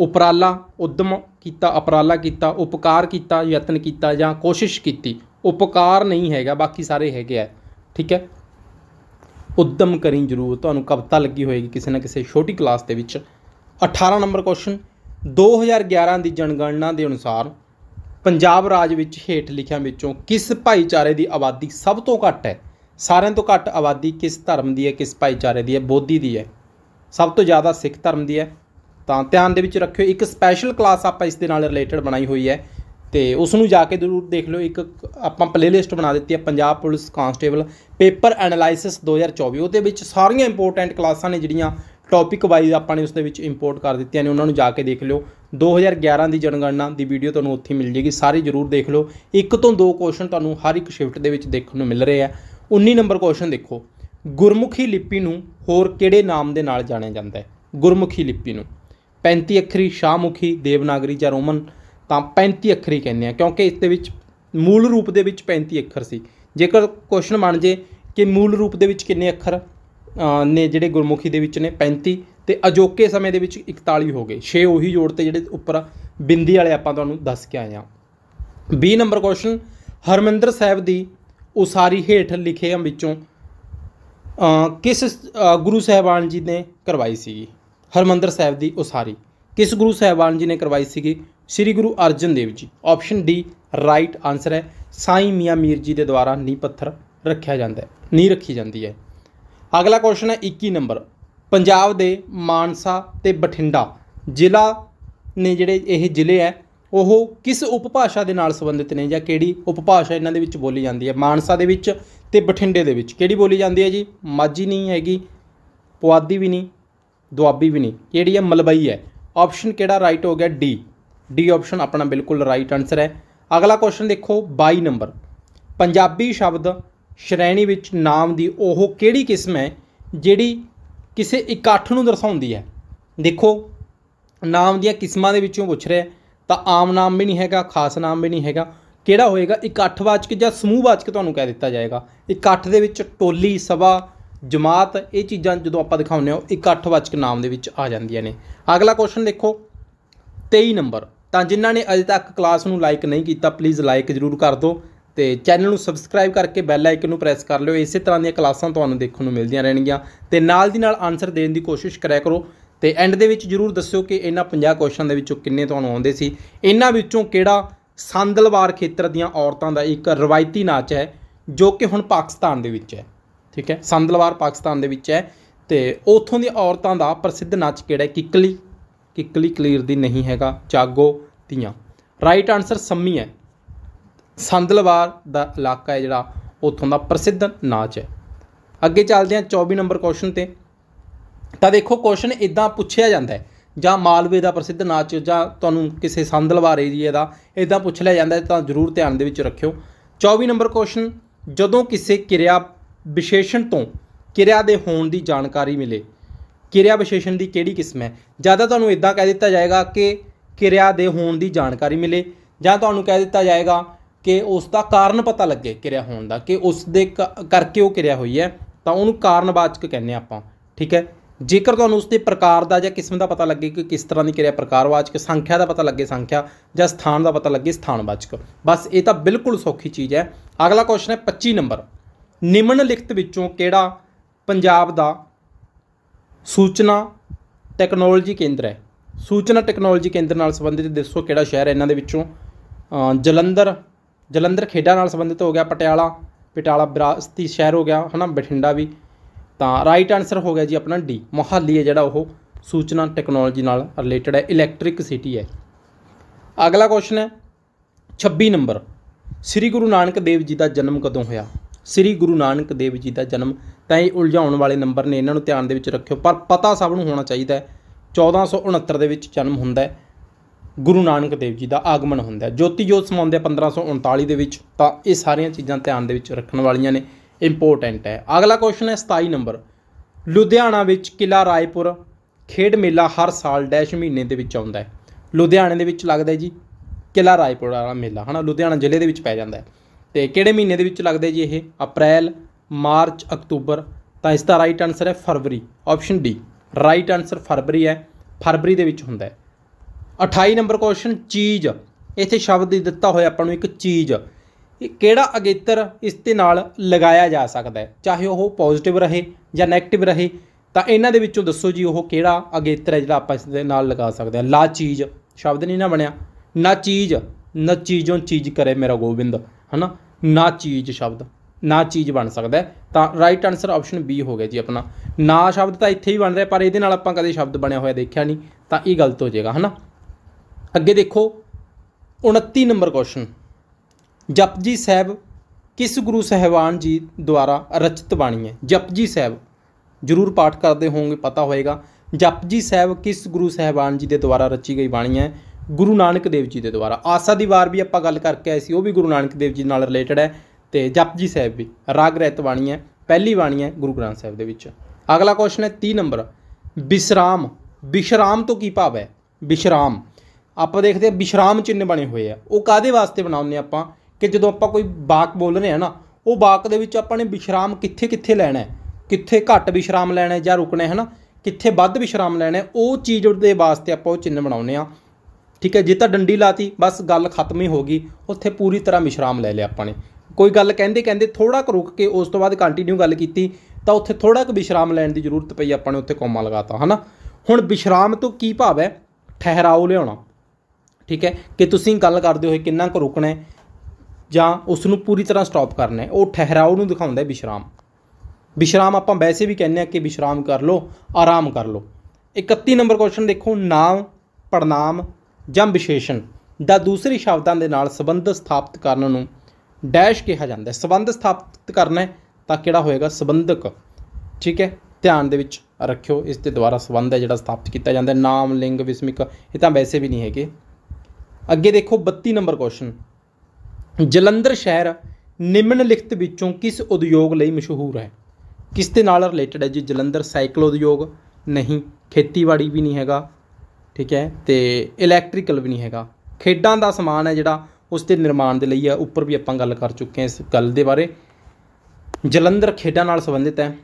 ਉਪਰਾਲਾ ਉਦਮ ਕੀਤਾ ਅਪਰਾਲਾ ਕੀਤਾ ਉਪਕਾਰ ਕੀਤਾ ਯਤਨ ਕੀਤਾ ਜਾਂ ਕੋਸ਼ਿਸ਼ ਕੀਤੀ ਉਪਕਾਰ ਨਹੀਂ ਹੈਗਾ ਬਾਕੀ ਸਾਰੇ ਹੈਗੇ ਆ ਠੀਕ ਹੈ ਉਦਮ ਕਰੀ ਜ਼ਰੂਰ ਤੁਹਾਨੂੰ ਕਵਤਾ ਲੱਗੀ ਹੋਏਗੀ ਕਿਸੇ ਨਾ ਕਿਸੇ ਛੋਟੀ ਕਲਾਸ ਦੇ ਵਿੱਚ 18 ਨੰਬਰ ਕੁਐਸਚਨ 2011 ਦੀ ਜਨਗਣਨਾ ਦੇ ਅਨੁਸਾਰ ਪੰਜਾਬ ਰਾਜ ਵਿੱਚ ਹੇਠ ਲਿਖਿਆਂ ਵਿੱਚੋਂ ਕਿਸ ਭਾਈਚਾਰੇ ਦੀ ਆਬਾਦੀ ਸਭ ਤੋਂ ਘੱਟ ਹੈ ਸਾਰਿਆਂ ਤੋਂ ਘੱਟ ਆਬਾਦੀ ਕਿਸ ਧਰਮ ਦੀ ਹੈ ਕਿਸ ਭਾਈਚਾਰੇ ਦੀ ਹੈ ਬੋਧੀ ਦੀ ਹੈ ਸਭ ਤੋਂ ਜ਼ਿਆਦਾ ਸਿੱਖ ਧਰਮ ਦੀ ਹੈ ਤਾਂ ਧਿਆਨ ਦੇ ਵਿੱਚ ਰੱਖਿਓ ਇੱਕ ਸਪੈਸ਼ਲ ਕਲਾਸ ਆਪਾਂ ਇਸ ਦੇ ਨਾਲ ਰਿਲੇਟਡ ਬਣਾਈ ਹੋਈ ਹੈ ਤੇ ਉਸ ਨੂੰ ਜਾ ਕੇ ਜ਼ਰੂਰ ਦੇਖ ਲਿਓ ਇੱਕ ਆਪਾਂ ਪਲੇਲਿਸਟ ਬਣਾ ਦਿੱਤੀ ਹੈ Punjab police constable paper analysis 2024 ਉਹਦੇ ਵਿੱਚ ਸਾਰੀਆਂ ਇੰਪੋਰਟੈਂਟ ਕਲਾਸਾਂ ਨੇ ਜਿਹੜੀਆਂ ਟੌਪਿਕ ਵਾਈਜ਼ ਆਪਾਂ ਨੇ ਉਸ ਦੇ ਵਿੱਚ ਇੰਪੋਰਟ ਕਰ ਦਿੱਤੀਆਂ ਨੇ ਉਹਨਾਂ ਨੂੰ ਜਾ ਕੇ ਦੇਖ ਲਿਓ 2011 ਦੀ ਜਨਗਣਨਾ ਦੀ ਵੀਡੀਓ ਤੁਹਾਨੂੰ ਉੱਥੇ ਮਿਲ ਜੇਗੀ ਸਾਰੀ ਜ਼ਰੂਰ ਦੇਖ ਲਓ ਇੱਕ ਤੋਂ ਦੋ ਕੁਐਸਚਨ ਤੁਹਾਨੂੰ ਹਰ ਇੱਕ ਸ਼ਿਫਟ ਦੇ ਵਿੱਚ ਦੇਖਣ ਨੂੰ ਮਿਲ ਰਹੇ ਆ 19 ਨੰਬਰ ਕੁਐਸਚਨ ਦੇਖੋ ਗੁਰਮੁਖੀ ਲਿਪੀ ਨੂੰ ਹੋਰ ਕਿਹੜੇ ਨਾਮ ਦੇ ਨਾਲ ਜਾਣਿਆ ਜਾਂਦਾ ਹੈ ਗੁਰਮੁਖੀ ਲਿਪੀ ਨੂੰ 35 ਅੱਖਰੀ ਸ਼ਾਹਮੁਖੀ ਦੇਵਨਾਗਰੀ ਜਾਂ ਰੋਮਨ ਤਾਂ 35 ਅੱਖਰੀ ਕਹਿੰਦੇ ਆ ਕਿਉਂਕਿ ਇਸ ਦੇ ਵਿੱਚ ਮੂਲ ਰੂਪ ਦੇ ਵਿੱਚ 35 ਅੱਖਰ ਸੀ ਜੇਕਰ ਕੁਐਸਚਨ ਬਣ ਜੇ ਕਿ ਮੂਲ ਰੂਪ ਦੇ ਵਿੱਚ ਕਿੰਨੇ ਅੱਖਰ ਨੇ ਜਿਹੜੇ ਗੁਰਮੁਖੀ ਦੇ ਵਿੱਚ ਨੇ 35 ਤੇ ਅਜੋਕੇ ਸਮੇਂ ਦੇ ਵਿੱਚ 41 ਹੋ ਗਏ 6 ਉਹੀ ਜੋੜ ਤੇ ਜਿਹੜੇ ਉੱਪਰ ਬਿੰਦੀ ਵਾਲੇ ਆਪਾਂ ਤੁਹਾਨੂੰ ਦੱਸ ਕੇ ਆਏ ਆ 20 ਨੰਬਰ ਕੁਐਸਚਨ ਹਰਮਿੰਦਰ ਸਾਹਿਬ ਦੀ ਉਸਾਰੀ ਹੇਠ ਲਿਖਿਆਂ ਵਿੱਚੋਂ ਕਿਸ ਗੁਰੂ ਸਾਹਿਬਾਨ ਜੀ ਨੇ ਕਰਵਾਈ ਸੀ ਹਰਮਿੰਦਰ ਸਾਹਿਬ ਦੀ ਉਸਾਰੀ ਕਿਸ ਗੁਰੂ ਸਾਹਿਬਾਨ ਜੀ ਨੇ ਕਰਵਾਈ ਸੀਗੀ ਸ੍ਰੀ ਗੁਰੂ ਅਰਜਨ ਦੇਵ ਜੀ ਆਪਸ਼ਨ ਡੀ ਰਾਈਟ ਆਨਸਰ ਹੈ ਸਾਈ ਮੀਆਂ ਮੀਰ ਜੀ ਦੇ ਦੁਆਰਾ ਨੀ ਪੱਥਰ ਰੱਖਿਆ ਜਾਂਦਾ ਹੈ ਨੀ ਰੱਖੀ ਜਾਂਦੀ ਹੈ ਅਗਲਾ ਕੁਐਸਚਨ ਹੈ 21 ਨੰਬਰ ਪੰਜਾਬ ਦੇ ਮਾਨਸਾ ਤੇ ਬਠਿੰਡਾ ਜ਼ਿਲ੍ਹਾ ਨੇ ਜਿਹੜੇ ਇਹ ਜ਼ਿਲ੍ਹੇ ਆ ਉਹ ਕਿਸ ਉਪਭਾਸ਼ਾ ਦੇ ਨਾਲ ਸੰਬੰਧਿਤ ਨੇ ਜਾਂ ਕਿਹੜੀ ਉਪਭਾਸ਼ਾ ਇਹਨਾਂ ਦੇ ਵਿੱਚ ਬੋਲੀ ਜਾਂਦੀ ਹੈ ਮਾਨਸਾ ਦੇ ਵਿੱਚ ਤੇ ਬਠਿੰਡੇ ਦੇ ਵਿੱਚ ਕਿਹੜੀ ਬੋਲੀ ਜਾਂਦੀ ਹੈ ਜੀ ਮਾਝੀ ਨਹੀਂ ਹੈਗੀ ਪੁਆਧੀ ਵੀ ਨਹੀਂ ਦੁਆਬੀ ਵੀ ਨਹੀਂ ਜਿਹੜੀ ਹੈ ਮਲਬਈ ਹੈ ਆਪਸ਼ਨ ਕਿਹੜਾ ਰਾਈਟ ਹੋ ਗਿਆ ਡੀ ਡੀ ਆਪਸ਼ਨ ਆਪਣਾ ਬਿਲਕੁਲ ਰਾਈਟ ਆਨਸਰ ਹੈ ਅਗਲਾ ਕੁਐਸਚਨ ਦੇਖੋ 22 ਨੰਬਰ ਪੰਜਾਬੀ ਸ਼ਬਦ ਸ਼੍ਰੇਣੀ ਵਿੱਚ ਨਾਮ ਦੀ ਉਹ ਕਿਹੜੀ ਕਿਸਮ ਹੈ ਜਿਹੜੀ ਕਿਸੇ ਇਕੱਠ ਨੂੰ ਦਰਸਾਉਂਦੀ ਹੈ ਦੇਖੋ ਨਾਮ ਦੀਆਂ ਕਿਸਮਾਂ ਦੇ ਵਿੱਚੋਂ ਪੁੱਛ ਰਿਹਾ ਤਾਂ ਆਮ ਨਾਮ ਵੀ ਨਹੀਂ ਹੈਗਾ ਖਾਸ ਨਾਮ ਵੀ ਨਹੀਂ ਹੈਗਾ ਕਿਹੜਾ ਹੋਏਗਾ ਇਕੱਠਵਾਚਕ ਜਾਂ ਸਮੂਹਵਾਚਕ ਤੁਹਾਨੂੰ ਕਹਿ ਦਿੱਤਾ ਜਾਏਗਾ ਇਕੱਠ ਦੇ ਵਿੱਚ ਟੋਲੀ ਸਭਾ ਜਮਾਤ ਇਹ ਚੀਜ਼ਾਂ ਜਦੋਂ ਆਪਾਂ ਦਿਖਾਉਂਦੇ ਹਾਂ ਇਕੱਠਵਾਚਕ ਨਾਮ ਦੇ ਵਿੱਚ ਆ ਜਾਂਦੀਆਂ ਨੇ ਅਗਲਾ ਕੁਐਸਚਨ ਦੇਖੋ 23 ਨੰਬਰ ਤਾਂ ਜਿਨ੍ਹਾਂ ਨੇ ਅਜੇ ਤੱਕ ਕਲਾਸ ਨੂੰ ਲਾਈਕ ਨਹੀਂ ਕੀਤਾ ਪਲੀਜ਼ ਲਾਈਕ ਜ਼ਰੂਰ ਕਰ ਦਿਓ ਤੇ ਚੈਨਲ ਨੂੰ ਸਬਸਕ੍ਰਾਈਬ ਕਰਕੇ ਬੈਲ ਆਈਕਨ ਨੂੰ ਪ੍ਰੈਸ ਕਰ ਲਿਓ ਇਸੇ ਤਰ੍ਹਾਂ ਦੀਆਂ ਕਲਾਸਾਂ ਤੁਹਾਨੂੰ ਦੇਖਣ ਨੂੰ ਮਿਲਦੀਆਂ ਰਹਿਣਗੀਆਂ ਤੇ ਨਾਲ ਦੀ ਨਾਲ ਆਨਸਰ ਦੇਣ ਦੀ ਕੋਸ਼ਿਸ਼ ਕਰਿਆ ਕਰੋ ਤੇ ਐਂਡ ਦੇ ਵਿੱਚ ਜਰੂਰ ਦੱਸਿਓ ਕਿ ਇਹਨਾਂ 50 ਕੁਐਸਚਨ ਦੇ ਵਿੱਚੋਂ ਕਿੰਨੇ ਤੁਹਾਨੂੰ ਆਉਂਦੇ ਸੀ ਇਹਨਾਂ ਵਿੱਚੋਂ ਕਿਹੜਾ ਸੰਦਲਵਾਰ ਖੇਤਰ ਦੀਆਂ ਔਰਤਾਂ ਦਾ ਇੱਕ ਰਵਾਇਤੀ ਨਾਚ ਹੈ ਜੋ ਕਿ ਹੁਣ ਪਾਕਿਸਤਾਨ ਦੇ ਵਿੱਚ ਹੈ ਠੀਕ ਹੈ ਸੰਦਲਵਾਰ ਪਾਕਿਸਤਾਨ ਦੇ ਵਿੱਚ ਹੈ ਤੇ ਉੱਥੋਂ ਦੀਆਂ ਔਰਤਾਂ ਦਾ ਪ੍ਰਸਿੱਧ ਨਾਚ ਕਿਹੜਾ ਹੈ ਕਿਕਲੀ ਕਿਕਲੀ ਕਲੀਰ ਦੀ ਨਹੀਂ ਹੈਗਾ ਚਾਗੋ ਤੀਆਂ ਰਾਈਟ ਆਨਸਰ ਸੰਮੀ ਹੈ ਸੰਦਲਵਾਰ ਦਾ ਇਲਾਕਾ ਹੈ ਜਿਹੜਾ ਉੱਥੋਂ ਦਾ ਪ੍ਰਸਿੱਧ ਨਾਚ ਹੈ ਅੱਗੇ ਚੱਲਦੇ ਹਾਂ 24 ਨੰਬਰ ਕੁਐਸਚਨ ਤੇ ਤਾਂ ਦੇਖੋ ਕੁਐਸਚਨ ਇਦਾਂ ਪੁੱਛਿਆ ਜਾਂਦਾ ਹੈ ਜਾਂ ਮਾਲਵੇ ਦਾ ਪ੍ਰਸਿੱਧ ਨਾਚ ਜਾਂ ਤੁਹਾਨੂੰ ਕਿਸੇ ਸੰਦਲਵਾਰ ਏਰੀਆ ਦਾ ਇਦਾਂ ਪੁੱਛ ਲਿਆ ਜਾਂਦਾ ਤਾਂ ਜ਼ਰੂਰ ਧਿਆਨ ਦੇ ਵਿੱਚ ਰੱਖਿਓ 24 ਨੰਬਰ ਕੁਐਸਚਨ ਜਦੋਂ ਕਿਸੇ ਕਿਰਿਆ ਵਿਸ਼ੇਸ਼ਣ ਤੋਂ ਕਿਰਿਆ ਦੇ ਹੋਣ ਦੀ ਜਾਣਕਾਰੀ ਮਿਲੇ ਕਿਰਿਆ ਵਿਸ਼ੇਸ਼ਣ ਦੀ ਕਿਹੜੀ ਕਿਸਮ ਹੈ ਜਿਆਦਾ ਤੁਹਾਨੂੰ ਇਦਾਂ ਕਹਿ ਦਿੱਤਾ ਜਾਏਗਾ ਕਿ ਕਿਰਿਆ ਦੇ ਹੋਣ ਦੀ ਜਾਣਕਾਰੀ ਮਿਲੇ ਜਾਂ ਤੁਹਾਨੂੰ ਕਹਿ ਦਿੱਤਾ ਜਾਏਗਾ ਕਿ ਉਸ ਦਾ ਕਾਰਨ ਪਤਾ ਲੱਗੇ ਕਿਰਿਆ ਹੋਣ ਦਾ ਕਿ ਉਸ ਦੇ ਕਰਕੇ ਉਹ ਕਿਰਿਆ ਹੋਈ ਹੈ ਤਾਂ ਉਹਨੂੰ ਕਾਰਨਵਾਚਕ ਕਹਿੰਦੇ ਆਪਾਂ ਠੀਕ ਹੈ ਜੇਕਰ ਤੁਹਾਨੂੰ ਉਸ ਦੇ ਪ੍ਰਕਾਰ ਦਾ ਜਾਂ ਕਿਸਮ ਦਾ ਪਤਾ ਲੱਗੇ ਕਿ ਕਿਸ ਤਰ੍ਹਾਂ ਦੀ ਕਿਰਿਆ ਪ੍ਰਕਾਰਵਾਚਕ ਸੰਖਿਆ ਦਾ ਪਤਾ ਲੱਗੇ ਸੰਖਿਆ ਜਾਂ ਸਥਾਨ ਦਾ ਪਤਾ ਲੱਗੇ ਸਥਾਨਵਾਚਕ ਬਸ ਇਹ ਤਾਂ ਬਿਲਕੁਲ ਸੌਖੀ ਚੀਜ਼ ਹੈ ਅਗਲਾ ਕੁਐਸਚਨ ਹੈ 25 ਨੰਬਰ ਨਿਮਨ ਲਿਖਤ ਵਿੱਚੋਂ ਕਿਹੜਾ ਪੰਜਾਬ ਦਾ ਸੂਚਨਾ ਟੈਕਨੋਲੋਜੀ ਕੇਂਦਰ ਹੈ ਸੂਚਨਾ ਟੈਕਨੋਲੋਜੀ ਕੇਂਦਰ ਨਾਲ ਸੰਬੰਧਿਤ ਦੱਸੋ ਕਿਹੜਾ ਸ਼ਹਿਰ ਹੈ ਇਹਨਾਂ ਦੇ ਵਿੱਚੋਂ ਜਲੰਧਰ ਜਲੰਧਰ ਖੇਡਾਂ ਨਾਲ ਸੰਬੰਧਿਤ ਹੋ ਗਿਆ ਪਟਿਆਲਾ ਪਟਿਆਲਾ ਵਿਰਾਸਤੀ ਸ਼ਹਿਰ ਹੋ ਗਿਆ ਹਨਾ ਬਠਿੰਡਾ ਵੀ ਤਾਂ ਰਾਈਟ ਆਨਸਰ ਹੋ ਗਿਆ ਜੀ ਆਪਣਾ ਡੀ ਮੁਹੱਲੀ ਹੈ ਜਿਹੜਾ ਉਹ ਸੂਚਨਾ ਟੈਕਨੋਲੋਜੀ ਨਾਲ ਰਿਲੇਟਡ ਹੈ ਇਲੈਕਟ੍ਰਿਕ ਸਿਟੀ ਹੈ ਅਗਲਾ ਕੁਐਸਚਨ ਹੈ 26 ਨੰਬਰ ਸ੍ਰੀ ਗੁਰੂ ਨਾਨਕ ਦੇਵ ਜੀ ਦਾ ਜਨਮ ਕਦੋਂ ਹੋਇਆ ਸ੍ਰੀ ਗੁਰੂ ਨਾਨਕ ਦੇਵ ਜੀ ਦਾ ਜਨਮ ਤਾਂ ਇਹ ਉਲਝਾਉਣ ਵਾਲੇ ਨੰਬਰ ਨੇ ਇਹਨਾਂ ਨੂੰ ਧਿਆਨ ਦੇ ਵਿੱਚ ਰੱਖਿਓ ਪਰ ਪਤਾ ਸਭ ਨੂੰ ਹੋਣਾ ਚਾਹੀਦਾ ਹੈ 1469 ਦੇ ਵਿੱਚ ਜਨਮ ਹੁੰਦਾ ਹੈ ਗੁਰੂ ਨਾਨਕ ਦੇਵ ਜੀ ਦਾ ਆਗਮਨ ਹੁੰਦਾ ਹੈ ਜੋਤੀ ਜੋਤ ਸਮਾਉਂਦੇ 1539 ਦੇ ਵਿੱਚ ਤਾਂ ਇਹ ਸਾਰੀਆਂ ਚੀਜ਼ਾਂ ਧਿਆਨ ਦੇ ਵਿੱਚ ਰੱਖਣ ਵਾਲੀਆਂ ਨੇ ਇੰਪੋਰਟੈਂਟ ਹੈ ਅਗਲਾ ਕੁਐਸਚਨ ਹੈ 27 ਨੰਬਰ ਲੁਧਿਆਣਾ ਵਿੱਚ ਕਿਲਾ ਰਾਏਪੁਰ ਖੇਡ ਮੇਲਾ ਹਰ ਸਾਲ ਡੈਸ਼ ਮਹੀਨੇ ਦੇ ਵਿੱਚ ਆਉਂਦਾ ਹੈ ਲੁਧਿਆਣੇ ਦੇ ਵਿੱਚ ਲੱਗਦਾ ਜੀ ਕਿਲਾ ਰਾਏਪੁਰ ਵਾਲਾ ਮੇਲਾ ਹਨਾ ਲੁਧਿਆਣਾ ਜ਼ਿਲ੍ਹੇ ਦੇ ਵਿੱਚ ਪੈ ਜਾਂਦਾ ਹੈ ਤੇ ਕਿਹੜੇ ਮਹੀਨੇ ਦੇ ਵਿੱਚ ਲੱਗਦਾ ਜੀ ਇਹ ਅਪ੍ਰੈਲ ਮਾਰਚ ਅਕਤੂਬਰ ਤਾਂ ਇਸ ਦਾ ਰਾਈਟ ਆਨਸਰ ਹੈ ਫਰਵਰੀ ਆਪਸ਼ਨ ਡੀ ਰਾਈਟ ਆਨਸਰ ਫਰਵਰੀ ਹੈ ਫਰਵਰੀ ਦੇ ਵਿੱਚ ਹੁੰਦਾ ਹੈ 28 ਨੰਬਰ ਕੁਐਸਚਨ ਚੀਜ਼ ਇੱਥੇ ਸ਼ਬਦ ਦਿੱਤਾ ਹੋਇਆ ਆਪਾਂ ਨੂੰ ਇੱਕ ਚੀਜ਼ ਇਹ ਕਿਹੜਾ ਅਗੇਤਰ ਇਸ ਦੇ ਨਾਲ ਲਗਾਇਆ ਜਾ ਸਕਦਾ ਹੈ ਚਾਹੇ ਉਹ ਪੋਜ਼ਿਟਿਵ ਰਹੇ ਜਾਂ 네ਗੇਟਿਵ ਰਹੇ ਤਾਂ ਇਹਨਾਂ ਦੇ ਵਿੱਚੋਂ ਦੱਸੋ ਜੀ ਉਹ ਕਿਹੜਾ ਅਗੇਤਰ ਹੈ ਜਿਹੜਾ ਆਪਾਂ ਇਸ ਦੇ ਨਾਲ ਲਗਾ ਸਕਦੇ ਹਾਂ ਲਾ ਚੀਜ਼ ਸ਼ਬਦ ਨਹੀਂ ਨਾ ਬਣਿਆ ਨਾ ਚੀਜ਼ ਨਾ ਚੀਜ਼ੋਂ ਚੀਜ਼ ਕਰੇ ਮੇਰਾ ਗੋਬਿੰਦ ਹਨਾ ਨਾ ਚੀਜ਼ ਸ਼ਬਦ ਨਾ ਚੀਜ਼ ਬਣ ਸਕਦਾ ਤਾਂ ਰਾਈਟ ਆਨਸਰ ਆਪਸ਼ਨ ਬੀ ਹੋ ਗਿਆ ਜੀ ਆਪਣਾ ਨਾ ਸ਼ਬਦ ਤਾਂ ਇੱਥੇ ਹੀ ਬਣ ਰਿਹਾ ਪਰ ਇਹਦੇ ਨਾਲ ਆਪਾਂ ਕਦੇ ਸ਼ਬਦ ਬਣਿਆ ਹੋਇਆ ਦੇਖਿਆ ਨਹੀਂ ਤਾਂ ਇਹ ਗਲਤ ਹੋ ਜਾਏਗਾ ਹਨਾ ਅੱਗੇ ਦੇਖੋ 29 ਨੰਬਰ ਕੁਐਸਚਨ ਜਪਜੀ ਸਾਹਿਬ ਕਿਸ ਗੁਰੂ ਸਹਿਬਾਨ ਜੀ ਦੁਆਰਾ ਰਚਿਤ ਬਾਣੀ ਹੈ ਜਪਜੀ ਸਾਹਿਬ ਜ਼ਰੂਰ ਪਾਠ ਕਰਦੇ ਹੋਵੋਗੇ ਪਤਾ ਹੋਏਗਾ ਜਪਜੀ ਸਾਹਿਬ ਕਿਸ ਗੁਰੂ ਸਹਿਬਾਨ ਜੀ ਦੇ ਦੁਆਰਾ ਰਚੀ ਗਈ ਬਾਣੀ ਹੈ ਗੁਰੂ ਨਾਨਕ ਦੇਵ ਜੀ ਦੇ ਦੁਆਰਾ ਆਸਾ ਦੀ ਵਾਰ ਵੀ ਆਪਾਂ ਗੱਲ ਕਰਕੇ ਆਏ ਸੀ ਉਹ ਵੀ ਗੁਰੂ ਨਾਨਕ ਦੇਵ ਜੀ ਨਾਲ ਰਿਲੇਟਡ ਹੈ ਤੇ ਜਪਜੀ ਸਾਹਿਬ ਵੀ ਰਾਗ ਰਹਿਤ ਬਾਣੀ ਹੈ ਪਹਿਲੀ ਬਾਣੀ ਹੈ ਗੁਰੂ ਗ੍ਰੰਥ ਸਾਹਿਬ ਦੇ ਵਿੱਚ ਅਗਲਾ ਕੁਐਸਚਨ ਹੈ 30 ਨੰਬਰ ਵਿਸਰਾਮ ਵਿਸ਼ਰਾਮ ਤੋਂ ਕੀ ਭਾਵ ਹੈ ਵਿਸ਼ਰਾਮ ਆਪਾਂ ਦੇਖਦੇ ਆ ਵਿਸ਼ਰਾਮ ਚਿੰਨ ਬਣੇ ਹੋਏ ਆ ਉਹ ਕਾਦੇ ਵਾਸਤੇ ਬਣਾਉਂਦੇ ਆਪਾਂ ਕਿ ਜਦੋਂ ਆਪਾਂ ਕੋਈ ਬਾਕ ਬੋਲ ਰਹੇ ਆ ਨਾ ਉਹ ਬਾਕ ਦੇ ਵਿੱਚ ਆਪਾਂ ਨੇ ਵਿਸ਼ਰਾਮ ਕਿੱਥੇ ਕਿੱਥੇ ਲੈਣਾ ਹੈ ਕਿੱਥੇ ਘੱਟ ਵਿਸ਼ਰਾਮ ਲੈਣਾ ਹੈ ਜਾਂ ਰੁਕਣਾ ਹੈ ਨਾ ਕਿੱਥੇ ਵੱਧ ਵਿਸ਼ਰਾਮ ਲੈਣਾ ਹੈ ਉਹ ਚੀਜ਼ ਦੇ ਵਾਸਤੇ ਆਪਾਂ ਉਹ ਚਿੰਨ ਬਣਾਉਂਦੇ ਆ ਠੀਕ ਹੈ ਜੇ ਤਾਂ ਡੰਡੀ ਲਾਤੀ ਬਸ ਗੱਲ ਖਤਮ ਹੀ ਹੋ ਗਈ ਉੱਥੇ ਪੂਰੀ ਤਰ੍ਹਾਂ ਵਿਸ਼ਰਾਮ ਲੈ ਲਿਆ ਆਪਾਂ ਨੇ ਕੋਈ ਗੱਲ ਕਹਿੰਦੇ ਕਹਿੰਦੇ ਥੋੜਾ ਕੁ ਰੁਕ ਕੇ ਉਸ ਤੋਂ ਬਾਅਦ ਕੰਟੀਨਿਊ ਗੱਲ ਕੀਤੀ ਤਾਂ ਉੱਥੇ ਥੋੜਾ ਕੁ ਵਿਸ਼ਰਾਮ ਲੈਣ ਦੀ ਜ਼ਰੂਰਤ ਪਈ ਆਪਾਂ ਨੇ ਉੱਥੇ ਕੋਮਾ ਲਗਾਤਾ ਹਨਾ ਹੁਣ ਵਿਸ਼ਰਾਮ ਤੋਂ ਕੀ ਭਾਵ ਹੈ ਠਹਿਰਾਓ ਲਿਆਉਣਾ ਠੀਕ ਹੈ ਕਿ ਤੁਸੀਂ ਗੱਲ ਕਰਦੇ ਹੋਏ ਕਿੰਨਾ ਕੁ ਰੁਕਣਾ ਹੈ ਜਾਂ ਉਸ ਨੂੰ ਪੂਰੀ ਤਰ੍ਹਾਂ ਸਟਾਪ ਕਰਨਾ ਹੈ ਉਹ ਠਹਿਰਾਓ ਨੂੰ ਦਿਖਾਉਂਦਾ ਹੈ ਵਿਸ਼ਰਾਮ ਵਿਸ਼ਰਾਮ ਆਪਾਂ ਵੈਸੇ ਵੀ ਕਹਿੰਦੇ ਆ ਕਿ ਵਿਸ਼ਰਾਮ ਕਰ ਲਓ ਆਰਾਮ ਕਰ ਲਓ 31 ਨੰਬਰ ਕੁਐਸਚਨ ਦੇਖੋ ਨਾਮ ਪੜਨਾਮ ਜਾਂ ਵਿਸ਼ੇਸ਼ਣ ਦਾ ਦੂਸਰੇ ਸ਼ਬਦਾਂ ਦੇ ਨਾਲ ਸੰਬੰਧ ਸਥਾਪਿਤ ਕਰਨ ਨੂੰ ਡੈਸ਼ ਕਿਹਾ ਜਾਂਦਾ ਹੈ ਸੰਬੰਧ ਸਥਾਪਿਤ ਕਰਨਾ ਹੈ ਤਾਂ ਕਿਹੜਾ ਹੋਏਗਾ ਸੰਬੰਧਕ ਠੀਕ ਹੈ ਧਿਆਨ ਦੇ ਵਿੱਚ ਰੱਖਿਓ ਇਸ ਤੇ ਦੁਆਰਾ ਸੰਬੰਧ ਹੈ ਜਿਹੜਾ ਸਥਾਪਿਤ ਕੀਤਾ ਜਾਂਦਾ ਨਾਮ ਲਿੰਗ ਵਿਸਮਿਕ ਇਹ ਤਾਂ ਵੈਸੇ ਵੀ ਨਹੀਂ ਹੈਗੇ ਅੱਗੇ ਦੇਖੋ 32 ਨੰਬਰ ਕੁਐਸਚਨ ਜਲੰਧਰ ਸ਼ਹਿਰ ਨਿਮਨ ਲਿਖਤ ਵਿੱਚੋਂ ਕਿਸ ਉਦਯੋਗ ਲਈ ਮਸ਼ਹੂਰ ਹੈ ਕਿਸ ਦੇ ਨਾਲ ਰਿਲੇਟਡ ਹੈ ਜੀ ਜਲੰਧਰ ਸਾਈਕਲ ਉਦਯੋਗ ਨਹੀਂ ਖੇਤੀਬਾੜੀ ਵੀ ਨਹੀਂ ਹੈਗਾ ਠੀਕ ਹੈ ਤੇ ਇਲੈਕਟ੍ਰੀਕਲ ਵੀ ਨਹੀਂ ਹੈਗਾ ਖੇਡਾਂ ਦਾ ਸਮਾਨ ਹੈ ਜਿਹੜਾ ਉਸ ਦੇ ਨਿਰਮਾਣ ਦੇ ਲਈ ਆ ਉੱਪਰ ਵੀ ਆਪਾਂ ਗੱਲ ਕਰ ਚੁੱਕੇ ਹਾਂ ਇਸ ਗੱਲ ਦੇ ਬਾਰੇ ਜਲੰਧਰ ਖੇਡਾਂ ਨਾਲ ਸੰਬੰਧਿਤ ਹੈ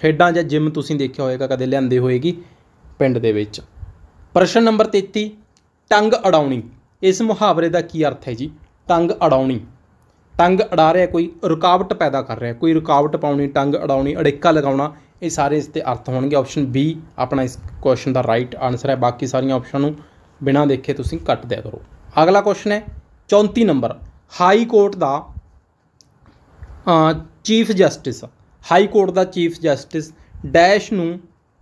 ਖੇਡਾਂ ਜਾਂ ਜਿਮ ਤੁਸੀਂ ਦੇਖਿਆ ਹੋਵੇਗਾ ਕਦੇ ਲਿਆਂਦੇ ਹੋਏਗੀ ਪਿੰਡ ਦੇ ਵਿੱਚ ਪ੍ਰਸ਼ਨ ਨੰਬਰ 33 ਟੰਗ ਅੜਾਉਣੀ ਇਸ ਮੁਹਾਵਰੇ ਦਾ ਕੀ ਅਰਥ ਹੈ ਜੀ ਟੰਗ ਅੜਾਉਣੀ ਟੰਗ ਅੜਾ ਰਿਹਾ ਕੋਈ ਰੁਕਾਵਟ ਪੈਦਾ ਕਰ ਰਿਹਾ ਕੋਈ ਰੁਕਾਵਟ ਪਾਉਣੀ ਟੰਗ ਅੜਾਉਣੀ ਅੜਿੱਕਾ ਲਗਾਉਣਾ ਇਹ ਸਾਰੇ ਇਸ ਤੇ ਅਰਥ ਹੋਣਗੇ ਆਪਸ਼ਨ ਬੀ ਆਪਣਾ ਇਸ ਕੁਐਸਚਨ ਦਾ ਰਾਈਟ ਆਨਸਰ ਹੈ ਬਾਕੀ ਸਾਰੀਆਂ ਆਪਸ਼ਨ ਨੂੰ ਬਿਨਾਂ ਦੇਖੇ ਤੁਸੀਂ ਕੱਟ ਦਿਆ ਕਰੋ ਅਗਲਾ ਕੁਐਸਚਨ ਹੈ 34 ਨੰਬਰ ਹਾਈ ਕੋਰਟ ਦਾ ਚੀਫ ਜਸਟਿਸ ਹਾਈ ਕੋਰਟ ਦਾ ਚੀਫ ਜਸਟਿਸ ਡੈਸ਼ ਨੂੰ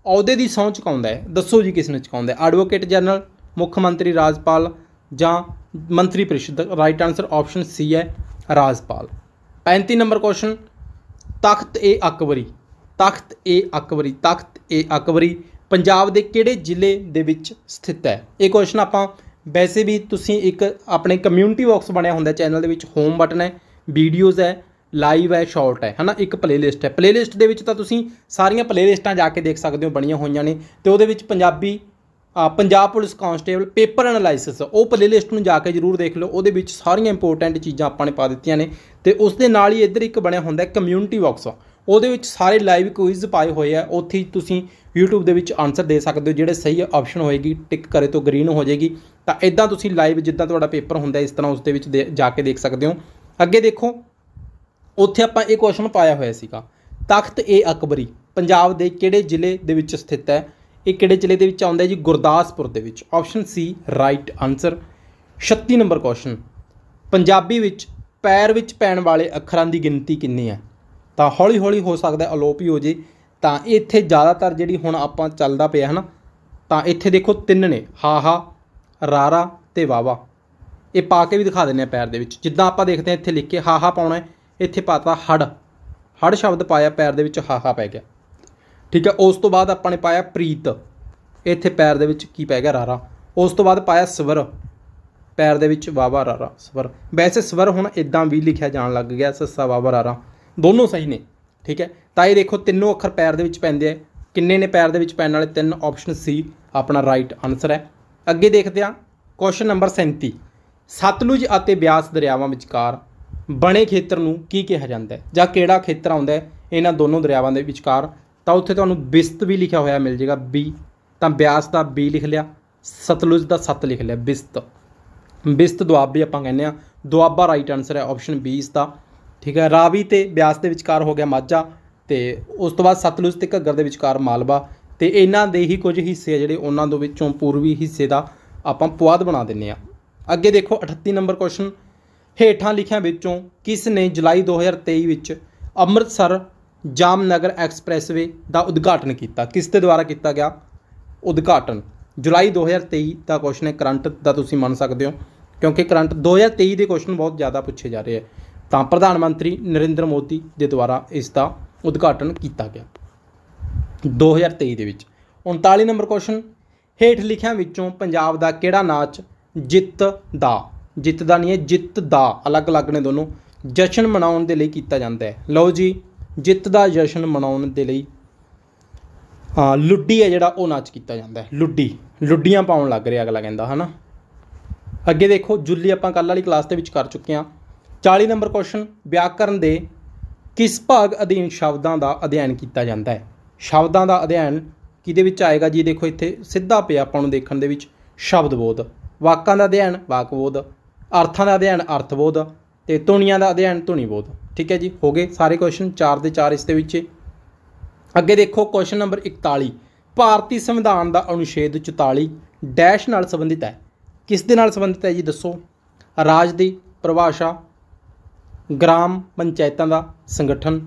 ਅਹੁਦੇ ਦੀ ਸੌਂਚ ਚੁਕਾਉਂਦਾ ਹੈ ਦੱਸੋ ਜੀ ਕਿਸ ਨੂੰ ਚੁਕਾਉਂਦਾ ਹੈ ਐਡਵੋਕੇਟ ਜਨਰਲ ਮੁੱਖ ਮੰਤਰੀ ਰਾਜਪਾਲ ਜਾਂ ਮੰਤਰੀ ਪਰਿਸ਼ਦ ਦਾ ਰਾਈਟ ਆਨਸਰ ਆਪਸ਼ਨ ਸੀ ਹੈ ਰਾਜਪਾਲ 35 ਨੰਬਰ ਕੁਐਸਚਨ ਤਖਤ ਏ ਅਕਬਰੀ ਤਖਤ ਏ ਅਕਬਰੀ ਤਖਤ ਏ ਅਕਬਰੀ ਪੰਜਾਬ ਦੇ ਕਿਹੜੇ ਜ਼ਿਲ੍ਹੇ ਦੇ ਵਿੱਚ ਸਥਿਤ ਹੈ ਇਹ ਕੁਐਸਚਨ ਆਪਾਂ ਵੈਸੇ ਵੀ ਤੁਸੀਂ ਇੱਕ ਆਪਣੇ ਕਮਿਊਨਿਟੀ ਬਾਕਸ ਬਣਿਆ ਹੁੰਦਾ ਚੈਨਲ ਦੇ ਵਿੱਚ ਹੋਮ ਬਟਨ ਹੈ ਵੀਡੀਓਜ਼ ਹੈ ਲਾਈਵ ਹੈ ਸ਼ਾਰਟ ਹੈ ਹਨਾ ਇੱਕ ਪਲੇਲਿਸਟ ਹੈ ਪਲੇਲਿਸਟ ਦੇ ਵਿੱਚ ਤਾਂ ਤੁਸੀਂ ਸਾਰੀਆਂ ਪਲੇਲਿਸਟਾਂ ਜਾ ਕੇ ਦੇਖ ਸਕਦੇ ਹੋ ਬਣੀਆਂ ਹੋਈਆਂ ਨੇ ਤੇ ਉਹਦੇ ਵਿੱਚ Punjabi Punjab police constable paper analysis ਉਹ ਪਲੇਲਿਸਟ ਨੂੰ ਜਾ ਕੇ ਜਰੂਰ ਦੇਖ ਲਓ ਉਹਦੇ ਵਿੱਚ ਸਾਰੀਆਂ ਇੰਪੋਰਟੈਂਟ ਚੀਜ਼ਾਂ ਆਪਾਂ ਨੇ ਪਾ ਦਿੱਤੀਆਂ ਨੇ ਤੇ ਉਸ ਦੇ ਨਾਲ ਹੀ ਇੱਧਰ ਇੱਕ ਬਣਿਆ ਹੁੰਦਾ ਕਮਿਊਨਿਟੀ ਬਾਕਸ ਉਹਦੇ ਵਿੱਚ ਸਾਰੇ ਲਾਈਵ ਕੁਇਜ਼ ਪਾਏ ਹੋਏ ਆ ਉੱਥੇ ਤੁਸੀਂ YouTube ਦੇ ਵਿੱਚ ਆਨਸਰ ਦੇ ਸਕਦੇ ਹੋ ਜਿਹੜੇ ਸਹੀ ਆਪਸ਼ਨ ਹੋਏਗੀ ਟਿਕ ਕਰੇ ਤੋਂ ਗ੍ਰੀਨ ਹੋ ਜਾਏਗੀ ਤਾਂ ਇਦਾਂ ਤੁਸੀਂ ਲਾਈਵ ਜਿੱਦਾਂ ਤੁਹਾਡਾ ਪੇਪਰ ਹੁੰਦਾ ਇਸ ਤਰ੍ਹਾਂ ਉਸ ਦੇ ਵਿੱਚ ਜਾ ਕੇ ਦੇਖ ਸਕਦੇ ਹੋ ਅੱਗੇ ਦੇਖੋ ਉੱਥੇ ਆਪਾਂ ਇਹ ਕੁਐਸਚਨ ਪਾਇਆ ਹੋਇਆ ਸੀਗਾ ਤਖਤ ਏ ਅਕਬਰੀ ਪੰਜਾਬ ਦੇ ਕਿਹੜੇ ਜ਼ਿਲ੍ਹੇ ਦੇ ਵਿੱਚ ਸਥਿਤ ਹੈ ਇਹ ਕਿਹੜੇ ਜ਼ਿਲ੍ਹੇ ਦੇ ਵਿੱਚ ਆਉਂਦਾ ਹੈ ਜੀ ਗੁਰਦਾਸਪੁਰ ਦੇ ਵਿੱਚ ਆਪਸ਼ਨ ਸੀ ਰਾਈਟ ਆਨਸਰ 36 ਨੰਬਰ ਕੁਐਸਚਨ ਪੰਜਾਬੀ ਵਿੱਚ ਪੈਰ ਵਿੱਚ ਪੈਣ ਵਾਲੇ ਅੱਖਰਾਂ ਦੀ ਗਿਣਤੀ ਕਿੰਨੀ ਹੈ ਤਾਂ ਹੌਲੀ ਹੌਲੀ ਹੋ ਸਕਦਾ ਅਲੋਪ ਹੀ ਹੋ ਜੇ ਤਾਂ ਇੱਥੇ ਜ਼ਿਆਦਾਤਰ ਜਿਹੜੀ ਹੁਣ ਆਪਾਂ ਚੱਲਦਾ ਪਿਆ ਹਨਾ ਤਾਂ ਇੱਥੇ ਦੇਖੋ ਤਿੰਨ ਨੇ ਹਾ ਹਾ ਰਾਰਾ ਤੇ ਵਾਵਾ ਇਹ ਪਾ ਕੇ ਵੀ ਦਿਖਾ ਦਿੰਨੇ ਆ ਪੈਰ ਦੇ ਵਿੱਚ ਜਿੱਦਾਂ ਆਪਾਂ ਦੇਖਦੇ ਆ ਇੱਥੇ ਲਿਖ ਕੇ ਹਾ ਹਾ ਪਾਉਣਾ ਇੱਥੇ ਪਾਤਾ ਹੜ ਹੜ ਸ਼ਬਦ ਪਾਇਆ ਪੈਰ ਦੇ ਵਿੱਚ ਹਾ ਹਾ ਪੈ ਗਿਆ ਠੀਕ ਹੈ ਉਸ ਤੋਂ ਬਾਅਦ ਆਪਾਂ ਨੇ ਪਾਇਆ ਪ੍ਰੀਤ ਇੱਥੇ ਪੈਰ ਦੇ ਵਿੱਚ ਕੀ ਪੈ ਗਿਆ ਰਾਰਾ ਉਸ ਤੋਂ ਬਾਅਦ ਪਾਇਆ ਸਵਰ ਪੈਰ ਦੇ ਵਿੱਚ ਵਾਵਾ ਰਾਰਾ ਸਵਰ ਵੈਸੇ ਸਵਰ ਹੁਣ ਇਦਾਂ ਵੀ ਲਿਖਿਆ ਜਾਣ ਲੱਗ ਗਿਆ ਸੱਸਾ ਵਾਵਾ ਰਾਰਾ ਦੋਨੋਂ ਸਹੀ ਨੇ ਠੀਕ ਹੈ ਤਾਂ ਇਹ ਦੇਖੋ ਤਿੰਨੋਂ ਅੱਖਰ ਪੈਰ ਦੇ ਵਿੱਚ ਪੈਂਦੇ ਆ ਕਿੰਨੇ ਨੇ ਪੈਰ ਦੇ ਵਿੱਚ ਪੈਣ ਵਾਲੇ ਤਿੰਨ ਆਪਸ਼ਨ ਸੀ ਆਪਣਾ ਰਾਈਟ ਆਨਸਰ ਹੈ ਅੱਗੇ ਦੇਖਦੇ ਆ ਕੁਐਸਚਨ ਨੰਬਰ 37 ਸਤਲੁਜ ਅਤੇ ਬਿਆਸ ਦਰਿਆਵਾਂ ਵਿਚਕਾਰ ਬਣੇ ਖੇਤਰ ਨੂੰ ਕੀ ਕਿਹਾ ਜਾਂਦਾ ਹੈ ਜਾਂ ਕਿਹੜਾ ਖੇਤਰ ਆਉਂਦਾ ਹੈ ਇਹਨਾਂ ਦੋਨੋਂ ਦਰਿਆਵਾਂ ਦੇ ਵਿਚਕਾਰ ਤਾਂ ਉੱਥੇ ਤੁਹਾਨੂੰ ਬਿਸਤ ਵੀ ਲਿਖਿਆ ਹੋਇਆ ਮਿਲ ਜੇਗਾ ਬੀ ਤਾਂ ਬਿਆਸ ਦਾ ਬੀ ਲਿਖ ਲਿਆ ਸਤਲੁਜ ਦਾ ਸਤ ਲਿਖ ਲਿਆ ਬਿਸਤ ਬਿਸਤ ਦੁਆਬ ਵੀ ਆਪਾਂ ਕਹਿੰਦੇ ਆ ਦੁਆਬਾ ਰਾਈਟ ਆਨਸਰ ਹੈ ਆਪਸ਼ਨ ਬੀ ਇਸ ਦਾ ਠੀਕ ਹੈ ਰਾਵੀ ਤੇ ਬਿਆਸ ਦੇ ਵਿਚਕਾਰ ਹੋ ਗਿਆ ਮਾਝਾ ਤੇ ਉਸ ਤੋਂ ਬਾਅਦ ਸਤਲੁਜ ਤੇ ਘੱਗਰ ਦੇ ਵਿਚਕਾਰ ਮਾਲਵਾ ਤੇ ਇਹਨਾਂ ਦੇ ਹੀ ਕੁਝ ਹਿੱਸੇ ਆ ਜਿਹੜੇ ਉਹਨਾਂ ਦੇ ਵਿੱਚੋਂ ਪੂਰਬੀ ਹਿੱਸੇ ਦਾ ਆਪਾਂ ਪੁਆਧ ਬਣਾ ਦਿੰਨੇ ਆ ਅੱਗੇ ਦੇਖੋ 38 ਨੰਬਰ ਕੁਐਸਚਨ ਹੇਠਾਂ ਲਿਖਿਆਂ ਵਿੱਚੋਂ ਕਿਸ ਨੇ ਜੁਲਾਈ 2023 ਵਿੱਚ ਅੰਮ੍ਰਿਤਸਰ ਜਾਮਨਗਰ ਐਕਸਪ੍ਰੈਸਵੇ ਦਾ ਉਦਘਾਟਨ ਕੀਤਾ ਕਿਸ ਦੇ ਦੁਆਰਾ ਕੀਤਾ ਗਿਆ ਉਦਘਾਟਨ ਜੁਲਾਈ 2023 ਦਾ ਕੁਐਸਚਨ ਹੈ ਕਰੰਟ ਦਾ ਤੁਸੀਂ ਮੰਨ ਸਕਦੇ ਹੋ ਕਿਉਂਕਿ ਕਰੰਟ 2023 ਦੇ ਕੁਐਸਚਨ ਬਹੁਤ ਜ਼ਿਆਦਾ ਪੁੱਛੇ ਜਾ ਰਹੇ ਹੈ ਤਾਂ ਪ੍ਰਧਾਨ ਮੰਤਰੀ ਨਰਿੰਦਰ ਮੋਦੀ ਦੇ ਦੁਆਰਾ ਇਸ ਦਾ ਉਦਘਾਟਨ ਕੀਤਾ ਗਿਆ 2023 ਦੇ ਵਿੱਚ 39 ਨੰਬਰ ਕੁਐਸਚਨ ਹੇਠ ਲਿਖਿਆਂ ਵਿੱਚੋਂ ਪੰਜਾਬ ਦਾ ਕਿਹੜਾ ਨਾਚ ਜਿੱਤ ਦਾ ਜਿੱਤ ਦਾ ਨਹੀਂ ਹੈ ਜਿੱਤ ਦਾ ਅਲੱਗ-ਅਲੱਗ ਨੇ ਦੋਨੋਂ ਜਸ਼ਨ ਮਨਾਉਣ ਦੇ ਲਈ ਕੀਤਾ ਜਾਂਦਾ ਹੈ ਲਓ ਜੀ ਜਿੱਤ ਦਾ ਜਸ਼ਨ ਮਨਾਉਣ ਦੇ ਲਈ ਆ ਲੁੱਡੀ ਹੈ ਜਿਹੜਾ ਉਹ ਨਾਚ ਕੀਤਾ ਜਾਂਦਾ ਹੈ ਲੁੱਡੀ ਲੁੱਡੀਆਂ ਪਾਉਣ ਲੱਗ ਰਿਹਾ ਅਗਲਾ ਕਹਿੰਦਾ ਹਨਾ ਅੱਗੇ ਦੇਖੋ ਜੁੱਲੀ ਆਪਾਂ ਕੱਲ ਵਾਲੀ ਕਲਾਸ ਦੇ ਵਿੱਚ ਕਰ ਚੁੱਕੇ ਹਾਂ 40 ਨੰਬਰ ਕੁਐਸਚਨ ਵਿਆਕਰਨ ਦੇ ਕਿਸ ਭਾਗ ਅਧੀਨ ਸ਼ਬਦਾਂ ਦਾ ਅਧਿਐਨ ਕੀਤਾ ਜਾਂਦਾ ਹੈ ਸ਼ਬਦਾਂ ਦਾ ਅਧਿਐਨ ਕਿਦੇ ਵਿੱਚ ਆਏਗਾ ਜੀ ਦੇਖੋ ਇੱਥੇ ਸਿੱਧਾ ਪਿਆ ਆਪਾਂ ਨੂੰ ਦੇਖਣ ਦੇ ਵਿੱਚ ਸ਼ਬਦ ਬੋਧ ਵਾਕਾਂ ਦਾ ਅਧਿਐਨ ਵਾਕ ਬੋਧ ਅਰਥਾਂ ਦਾ ਅਧਿਐਨ ਅਰਥ ਬੋਧ ਤੇ ਧੁਨੀਆਂ ਦਾ ਅਧਿਐਨ ਧੁਨੀ ਬੋਧ ਠੀਕ ਹੈ ਜੀ ਹੋ ਗਏ ਸਾਰੇ ਕੁਐਸਚਨ 4 ਦੇ 4 ਇਸ ਦੇ ਵਿੱਚ ਅੱਗੇ ਦੇਖੋ ਕੁਐਸਚਨ ਨੰਬਰ 41 ਭਾਰਤੀ ਸੰਵਿਧਾਨ ਦਾ ਅਨੁਛੇਦ 44 ਡੈਸ਼ ਨਾਲ ਸੰਬੰਧਿਤ ਹੈ ਕਿਸ ਦੇ ਨਾਲ ਸੰਬੰਧਿਤ ਹੈ ਜੀ ਦੱਸੋ ਰਾਜ ਦੀ ਪਰਿਭਾਸ਼ਾ ਗ੍ਰਾਮ ਪੰਚਾਇਤਾਂ ਦਾ ਸੰਗਠਨ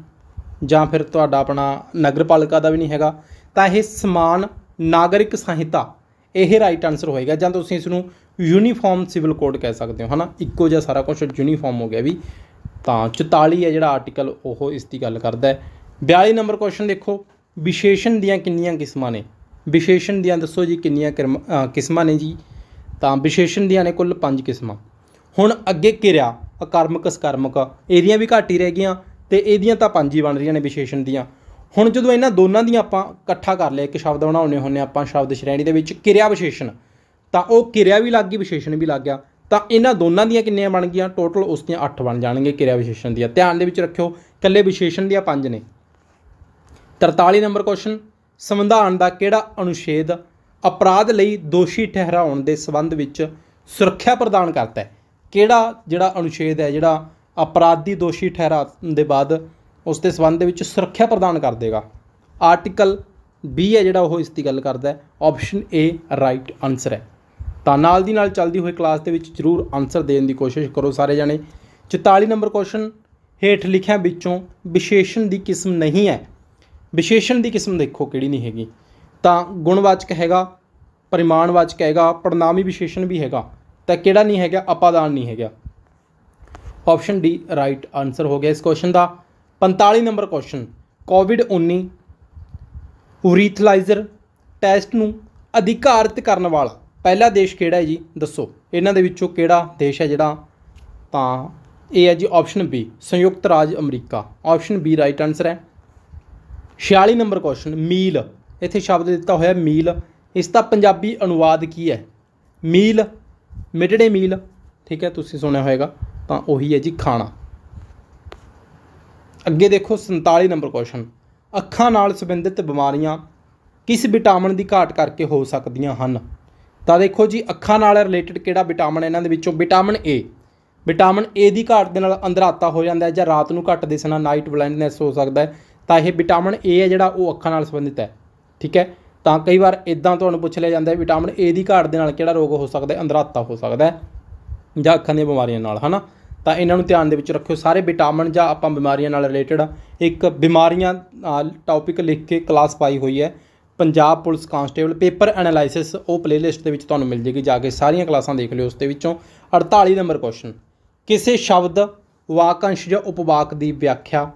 ਜਾਂ ਫਿਰ ਤੁਹਾਡਾ ਆਪਣਾ ਨਗਰਪਾਲਿਕਾ ਦਾ ਵੀ ਨਹੀਂ ਹੈਗਾ ਤਾਂ ਇਹ ਸਮਾਨ ਨਾਗਰਿਕ ਸੰਹਿਤਾ ਇਹ ਰਾਈਟ ਆਨਸਰ ਹੋਏਗਾ ਜਾਂ ਤੁਸੀਂ ਇਸ ਨੂੰ ਯੂਨੀਫਾਰਮ ਸਿਵਲ ਕੋਡ ਕਹਿ ਸਕਦੇ ਹੋ ਹਨਾ ਇੱਕੋ ਜਿਹਾ ਸਾਰਾ ਕੁਝ ਯੂਨੀਫਾਰਮ ਹੋ ਗਿਆ ਵੀ ਤਾਂ 44 ਹੈ ਜਿਹੜਾ ਆਰਟੀਕਲ ਉਹ ਇਸ ਦੀ ਗੱਲ ਕਰਦਾ ਹੈ 42 ਨੰਬਰ ਕੁਐਸਚਨ ਦੇਖੋ ਵਿਸ਼ੇਸ਼ਣ ਦੀਆਂ ਕਿੰਨੀਆਂ ਕਿਸਮਾਂ ਨੇ ਵਿਸ਼ੇਸ਼ਣ ਦੀਆਂ ਦੱਸੋ ਜੀ ਕਿੰਨੀਆਂ ਕਿਸਮਾਂ ਨੇ ਜੀ ਤਾਂ ਵਿਸ਼ੇਸ਼ਣ ਦੀਆਂ ਨੇ ਕੁੱਲ 5 ਕਿਸਮਾਂ ਹੁਣ ਅੱਗੇ ਕਿਰਿਆ ਅਕਰਮਕ ਸਕਰਮਕ ਇਹਦੀਆਂ ਵੀ ਘੱਟ ਹੀ ਰਹਿ ਗਈਆਂ ਤੇ ਇਹਦੀਆਂ ਤਾਂ ਪੰਜ ਹੀ ਬਣ ਰਹੀਆਂ ਨੇ ਵਿਸ਼ੇਸ਼ਣ ਦੀਆਂ ਹੁਣ ਜਦੋਂ ਇਹਨਾਂ ਦੋਨਾਂ ਦੀਆਂ ਆਪਾਂ ਇਕੱਠਾ ਕਰ ਲਿਆ ਇੱਕ ਸ਼ਬਦ ਬਣਾਉਣੇ ਹੁੰਨੇ ਆਪਾਂ ਸ਼ਬਦ ਸ਼੍ਰੇਣੀ ਦੇ ਵਿੱਚ ਕਿਰਿਆ ਵਿਸ਼ੇਸ਼ਣ ਤਾਂ ਉਹ ਕਿਰਿਆ ਵੀ ਲੱਗ ਗਈ ਵਿਸ਼ੇਸ਼ਣ ਵੀ ਲੱਗ ਗਿਆ ਤਾਂ ਇਹਨਾਂ ਦੋਨਾਂ ਦੀਆਂ ਕਿੰਨੀਆਂ ਬਣ ਗਈਆਂ ਟੋਟਲ ਉਸ ਦੀਆਂ 8 ਬਣ ਜਾਣਗੇ ਕਿਰਿਆ ਵਿਸ਼ੇਸ਼ਣ ਦੀਆਂ ਧਿਆਨ ਦੇ ਵਿੱਚ ਰੱਖਿਓ ਇਕੱਲੇ ਵਿਸ਼ੇਸ਼ਣ ਦੀਆਂ 5 ਨੇ 43 ਨੰਬਰ ਕੁਐਸਚਨ ਸੰਵਿਧਾਨ ਦਾ ਕਿਹੜਾ ਅਨੁਛੇਦ ਅਪਰਾਧ ਲਈ ਦੋਸ਼ੀ ਠਹਿਰਾਉਣ ਦੇ ਸਬੰਧ ਵਿੱਚ ਸੁਰੱਖਿਆ ਪ੍ਰਦਾਨ ਕਰਦਾ ਹੈ ਕਿਹੜਾ ਜਿਹੜਾ ਅਨੁਛੇਦ ਹੈ ਜਿਹੜਾ ਅਪਰਾਧੀ ਦੋਸ਼ੀ ਠਹਿਰਾਉਣ ਦੇ ਬਾਅਦ ਉਸ ਦੇ ਸਬੰਧ ਦੇ ਵਿੱਚ ਸੁਰੱਖਿਆ ਪ੍ਰਦਾਨ ਕਰ ਦੇਗਾ ਆਰਟੀਕਲ 20 ਹੈ ਜਿਹੜਾ ਉਹ ਇਸ ਦੀ ਗੱਲ ਕਰਦਾ ਹੈ ਆਪਸ਼ਨ A ਰਾਈਟ ਆਨਸਰ ਹੈ ਤਾਂ ਨਾਲ ਦੀ ਨਾਲ ਚੱਲਦੀ ਹੋਈ ਕਲਾਸ ਦੇ ਵਿੱਚ ਜ਼ਰੂਰ ਆਨਸਰ ਦੇਣ ਦੀ ਕੋਸ਼ਿਸ਼ ਕਰੋ ਸਾਰੇ ਜਾਣੇ 44 ਨੰਬਰ ਕੁਐਸਚਨ ਹੇਠ ਲਿਖਿਆ ਵਿੱਚੋਂ ਵਿਸ਼ੇਸ਼ਣ ਦੀ ਕਿਸਮ ਨਹੀਂ ਹੈ ਵਿਸ਼ੇਸ਼ਣ ਦੀ ਕਿਸਮ ਦੇਖੋ ਕਿਹੜੀ ਨਹੀਂ ਹੈਗੀ ਤਾਂ ਗੁਣਵਾਚਕ ਹੈਗਾ ਪਰਿਮਾਣਵਾਚਕ ਹੈਗਾ ਪੜਨਾਮੀ ਵਿਸ਼ੇਸ਼ਣ ਵੀ ਹੈਗਾ ਤਾਂ ਕਿਹੜਾ ਨਹੀਂ ਹੈਗਾ ਅਪਾਦਾਨ ਨਹੀਂ ਹੈਗਾ ਆਪਸ਼ਨ ਡੀ ਰਾਈਟ ਆਨਸਰ ਹੋ ਗਿਆ ਇਸ ਕੁਐਸਚਨ ਦਾ 45 ਨੰਬਰ ਕੁਐਸਚਨ ਕੋਵਿਡ-19 ਉਰੀਥਲਾਈਜ਼ਰ ਟੈਸਟ ਨੂੰ ਅਧਿਕਾਰਿਤ ਕਰਨ ਵਾਲਾ ਪਹਿਲਾ ਦੇਸ਼ ਕਿਹੜਾ ਹੈ ਜੀ ਦੱਸੋ ਇਹਨਾਂ ਦੇ ਵਿੱਚੋਂ ਕਿਹੜਾ ਦੇਸ਼ ਹੈ ਜਿਹੜਾ ਤਾਂ ਇਹ ਹੈ ਜੀ ਆਪਸ਼ਨ ਬੀ ਸੰਯੁਕਤ ਰਾਜ ਅਮਰੀਕਾ ਆਪਸ਼ਨ ਬੀ ਰਾਈਟ ਆਨਸਰ ਹੈ 46 ਨੰਬਰ ਕੁਐਸਚਨ ਮੀਲ ਇੱਥੇ ਸ਼ਬਦ ਦਿੱਤਾ ਹੋਇਆ ਮੀਲ ਇਸ ਦਾ ਪੰਜਾਬੀ ਅਨੁਵਾਦ ਕੀ ਹੈ ਮੀਲ ਮਿਡਡੇ ਮੀਲ ਠੀਕ ਹੈ ਤੁਸੀਂ ਸੁਣਿਆ ਹੋਵੇਗਾ ਤਾਂ ਉਹੀ ਹੈ ਜੀ ਖਾਣਾ ਅੱਗੇ ਦੇਖੋ 47 ਨੰਬਰ ਕੁਐਸਚਨ ਅੱਖਾਂ ਨਾਲ ਸੰਬੰਧਿਤ ਬਿਮਾਰੀਆਂ ਕਿਸ ਵਿਟਾਮਿਨ ਦੀ ਘਾਟ ਕਰਕੇ ਹੋ ਸਕਦੀਆਂ ਹਨ ਤਾਂ ਦੇਖੋ ਜੀ ਅੱਖਾਂ ਨਾਲ ਰਿਲੇਟਡ ਕਿਹੜਾ ਵਿਟਾਮਿਨ ਇਹਨਾਂ ਦੇ ਵਿੱਚੋਂ ਵਿਟਾਮਿਨ ਏ ਵਿਟਾਮਿਨ ਏ ਦੀ ਘਾਟ ਦੇ ਨਾਲ ਅੰਧਰਾਤਾ ਹੋ ਜਾਂਦਾ ਹੈ ਜਾਂ ਰਾਤ ਨੂੰ ਘੱਟ ਦਿਸਣਾ ਨਾਈਟ ਬਲਾਈਂਡਨੈਸ ਹੋ ਸਕਦਾ ਹੈ ਤਾਂ ਇਹ ਵਿਟਾਮਿਨ ਏ ਹੈ ਜਿਹੜਾ ਉਹ ਅੱਖਾਂ ਨਾਲ ਸੰਬੰਧਿਤ ਹੈ ਠੀਕ ਹੈ ਤਾਂ ਕਈ ਵਾਰ ਇਦਾਂ ਤੁਹਾਨੂੰ ਪੁੱਛ ਲਿਆ ਜਾਂਦਾ ਹੈ ਵਿਟਾਮਿਨ ਏ ਦੀ ਘਾਟ ਦੇ ਨਾਲ ਕਿਹੜਾ ਰੋਗ ਹੋ ਸਕਦਾ ਹੈ ਅੰਧਰਾਤਾ ਹੋ ਸਕਦਾ ਹੈ ਜਾਂ ਅੱਖਾਂ ਦੀਆਂ ਬਿਮਾਰੀਆਂ ਨਾਲ ਹਨਾ ਤਾਂ ਇਹਨਾਂ ਨੂੰ ਧਿਆਨ ਦੇ ਵਿੱਚ ਰੱਖਿਓ ਸਾਰੇ ਵਿਟਾਮਿਨ ਜਾਂ ਆਪਾਂ ਬਿਮਾਰੀਆਂ ਨਾਲ ਰਿਲੇਟਡ ਇੱਕ ਬਿਮਾਰੀਆਂ ਟੌਪਿਕ ਲਿਖ ਕੇ ਕਲਾਸ ਪਾਈ ਹੋਈ ਹੈ Punjab police constable paper analysis ਉਹ ਪਲੇਲਿਸਟ ਦੇ ਵਿੱਚ ਤੁਹਾਨੂੰ ਮਿਲ ਜੇਗੀ ਜਾ ਕੇ ਸਾਰੀਆਂ ਕਲਾਸਾਂ ਦੇਖ ਲਿਓ ਉਸ ਦੇ ਵਿੱਚੋਂ 48 ਨੰਬਰ ਕੁਐਸਚਨ ਕਿਸੇ ਸ਼ਬਦ ਵਾਕੰਸ਼ ਜਾਂ ਉਪਵਾਕ ਦੀ ਵਿਆਖਿਆ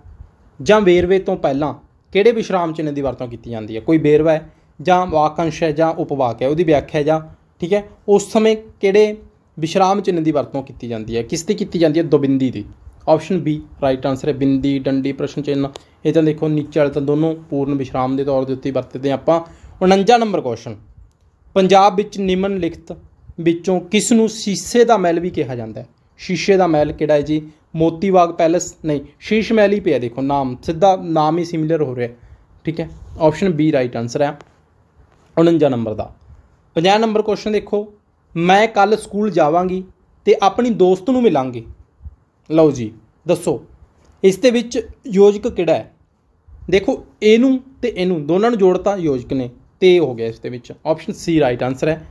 ਜਾਂ ਵੇਰਵੇ ਤੋਂ ਪਹਿਲਾਂ ਕਿਹੜੇ ਵਿਸ਼ਰਾਮ ਚਿੰਨ੍ਹ ਦੀ ਵਰਤੋਂ ਕੀਤੀ ਜਾਂਦੀ ਹੈ ਕੋਈ ਵੇਰਵਾ ਹੈ ਜਾਂ ਵਾਕੰਸ਼ ਹੈ ਜਾਂ ਉਪਵਾਕ ਹੈ ਉਹਦੀ ਵਿਆਖਿਆ ਜਾਂ ਠੀਕ ਹੈ ਉਸ ਸਮੇਂ ਕਿਹੜੇ ਵਿਸ਼ਰਾਮ ਚਿੰਨ੍ਹ ਦੀ ਵਰਤੋਂ ਕੀਤੀ ਜਾਂਦੀ ਹੈ ਕਿਸ ਤੇ ਕੀਤੀ ਜਾਂਦੀ ਹੈ ਦੁਬਿੰਦੀ ਦੀ ਆਪਸ਼ਨ ਬੀ ਰਾਈਟ ਆਨਸਰ ਹੈ ਬਿੰਦੀ ਡੰਡੀ ਪ੍ਰਸ਼ਨ ਚਿੰਨ੍ਹ ਇਹ ਤਾਂ ਦੇਖੋ ਨੀਚੇ ਵਾਲੇ ਤਾਂ ਦੋਨੋਂ ਪੂਰਨ ਵਿਸ਼ਰਾਮ ਦੇ ਤੌਰ ਦੇ ਉੱਤੇ ਵਰਤਦੇ ਆਪਾਂ 49 ਨੰਬਰ ਕੁਐਸਚਨ ਪੰਜਾਬ ਵਿੱਚ ਨਿਮਨ ਲਿਖਤ ਵਿੱਚੋਂ ਕਿਸ ਨੂੰ ਸ਼ੀਸ਼ੇ ਦਾ ਮਹਿਲ ਵੀ ਕਿਹਾ ਜਾਂਦਾ ਹੈ ਸ਼ੀਸ਼ੇ ਦਾ ਮਹਿਲ ਕਿਹੜਾ ਹੈ ਜੀ ਮੋਤੀਬਾਗ ਪੈਲਸ ਨਹੀਂ ਸ਼ੀਸ਼ ਮਹਿਲ ਹੀ ਪਿਆ ਦੇਖੋ ਨਾਮ ਸਿੱਧਾ ਨਾਮ ਹੀ ਸਿਮਿਲਰ ਹੋ ਰਿਹਾ ਠੀਕ ਹੈ ਆਪਸ਼ਨ ਬੀ ਰਾਈਟ ਆਨਸਰ ਹੈ 49 ਨੰਬਰ ਦਾ 50 ਨੰਬਰ ਕੁਐਸਚਨ ਦੇਖੋ ਮੈਂ ਕੱਲ ਸਕੂਲ ਜਾਵਾਂਗੀ ਤੇ ਆਪਣੀ ਦੋਸਤ ਨੂੰ ਮਿਲਾਂਗੀ ਲਓ ਜੀ ਦੱਸੋ ਇਸ ਦੇ ਵਿੱਚ ਯੋਜਕ ਕਿਹੜਾ ਹੈ ਦੇਖੋ ਇਹਨੂੰ ਤੇ ਇਹਨੂੰ ਦੋਨਾਂ ਨੂੰ ਜੋੜਤਾ ਯੋਜਕ ਨੇ ਤੇ ਹੋ ਗਿਆ ਇਸ ਦੇ ਵਿੱਚ ਆਪਸ਼ਨ ਸੀ ਰਾਈਟ ਆਨਸਰ ਹੈ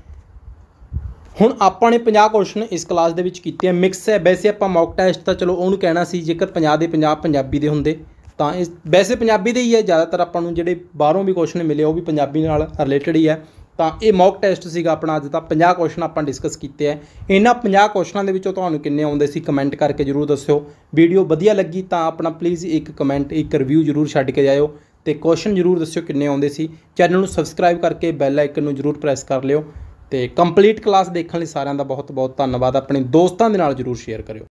ਹੁਣ ਆਪਾਂ ਨੇ 50 ਕੁਐਸਚਨ ਇਸ ਕਲਾਸ ਦੇ ਵਿੱਚ ਕੀਤੇ ਆ ਮਿਕਸ ਹੈ ਵੈਸੇ ਆਪਾਂ ਮੌਕ ਟੈਸਟ ਤਾਂ ਚਲੋ ਉਹਨੂੰ ਕਹਿਣਾ ਸੀ ਜੇਕਰ 50 ਦੇ 50 ਪੰਜਾਬੀ ਦੇ ਹੁੰਦੇ ਤਾਂ ਇਸ ਵੈਸੇ ਪੰਜਾਬੀ ਦੇ ਹੀ ਹੈ ਜ਼ਿਆਦਾਤਰ ਆਪਾਂ ਨੂੰ ਜਿਹੜੇ ਬਾਹਰੋਂ ਵੀ ਕੁਐਸਚਨ ਮਿਲੇ ਉਹ ਵੀ ਪੰਜਾਬੀ ਨਾਲ ਰਿਲੇਟਡ ਹੀ ਹੈ ਤਾਂ ਇਹ ਮੌਕ ਟੈਸਟ ਸੀਗਾ ਆਪਣਾ ਅੱਜ ਦਾ 50 ਕੁਐਸਚਨ ਆਪਾਂ ਡਿਸਕਸ ਕੀਤੇ ਆ ਇਹਨਾਂ 50 ਕੁਐਸਚਨਾਂ ਦੇ ਵਿੱਚੋਂ ਤੁਹਾਨੂੰ ਕਿੰਨੇ ਆਉਂਦੇ ਸੀ ਕਮੈਂਟ ਕਰਕੇ ਜਰੂਰ ਦੱਸਿਓ ਵੀਡੀਓ ਵਧੀਆ ਲੱਗੀ ਤਾਂ ਆਪਣਾ ਪਲੀਜ਼ ਇੱਕ ਕਮੈਂਟ ਇੱਕ ਰਿਵਿਊ ਜਰੂਰ ਛੱਡ ਕੇ ਜਾਇਓ ਤੇ ਕੁਐਸਚਨ ਜਰੂਰ ਦੱਸਿਓ ਕਿੰਨੇ ਆਉਂਦੇ ਸੀ ਚੈਨਲ ਨੂੰ ਸਬਸਕ੍ਰਾਈਬ ਕਰਕੇ ਬੈਲ ਆਈਕਨ ਨੂੰ ਜਰੂਰ ਪ੍ਰੈਸ ਕਰ ਲਿਓ ਤੇ ਕੰਪਲੀਟ ਕਲਾਸ ਦੇਖਣ ਲਈ ਸਾਰਿਆਂ ਦਾ ਬਹੁਤ ਬਹੁਤ ਧੰਨਵਾਦ ਆਪਣੇ ਦੋਸਤਾਂ ਦੇ ਨਾਲ ਜਰੂਰ ਸ਼ੇਅਰ ਕਰਿਓ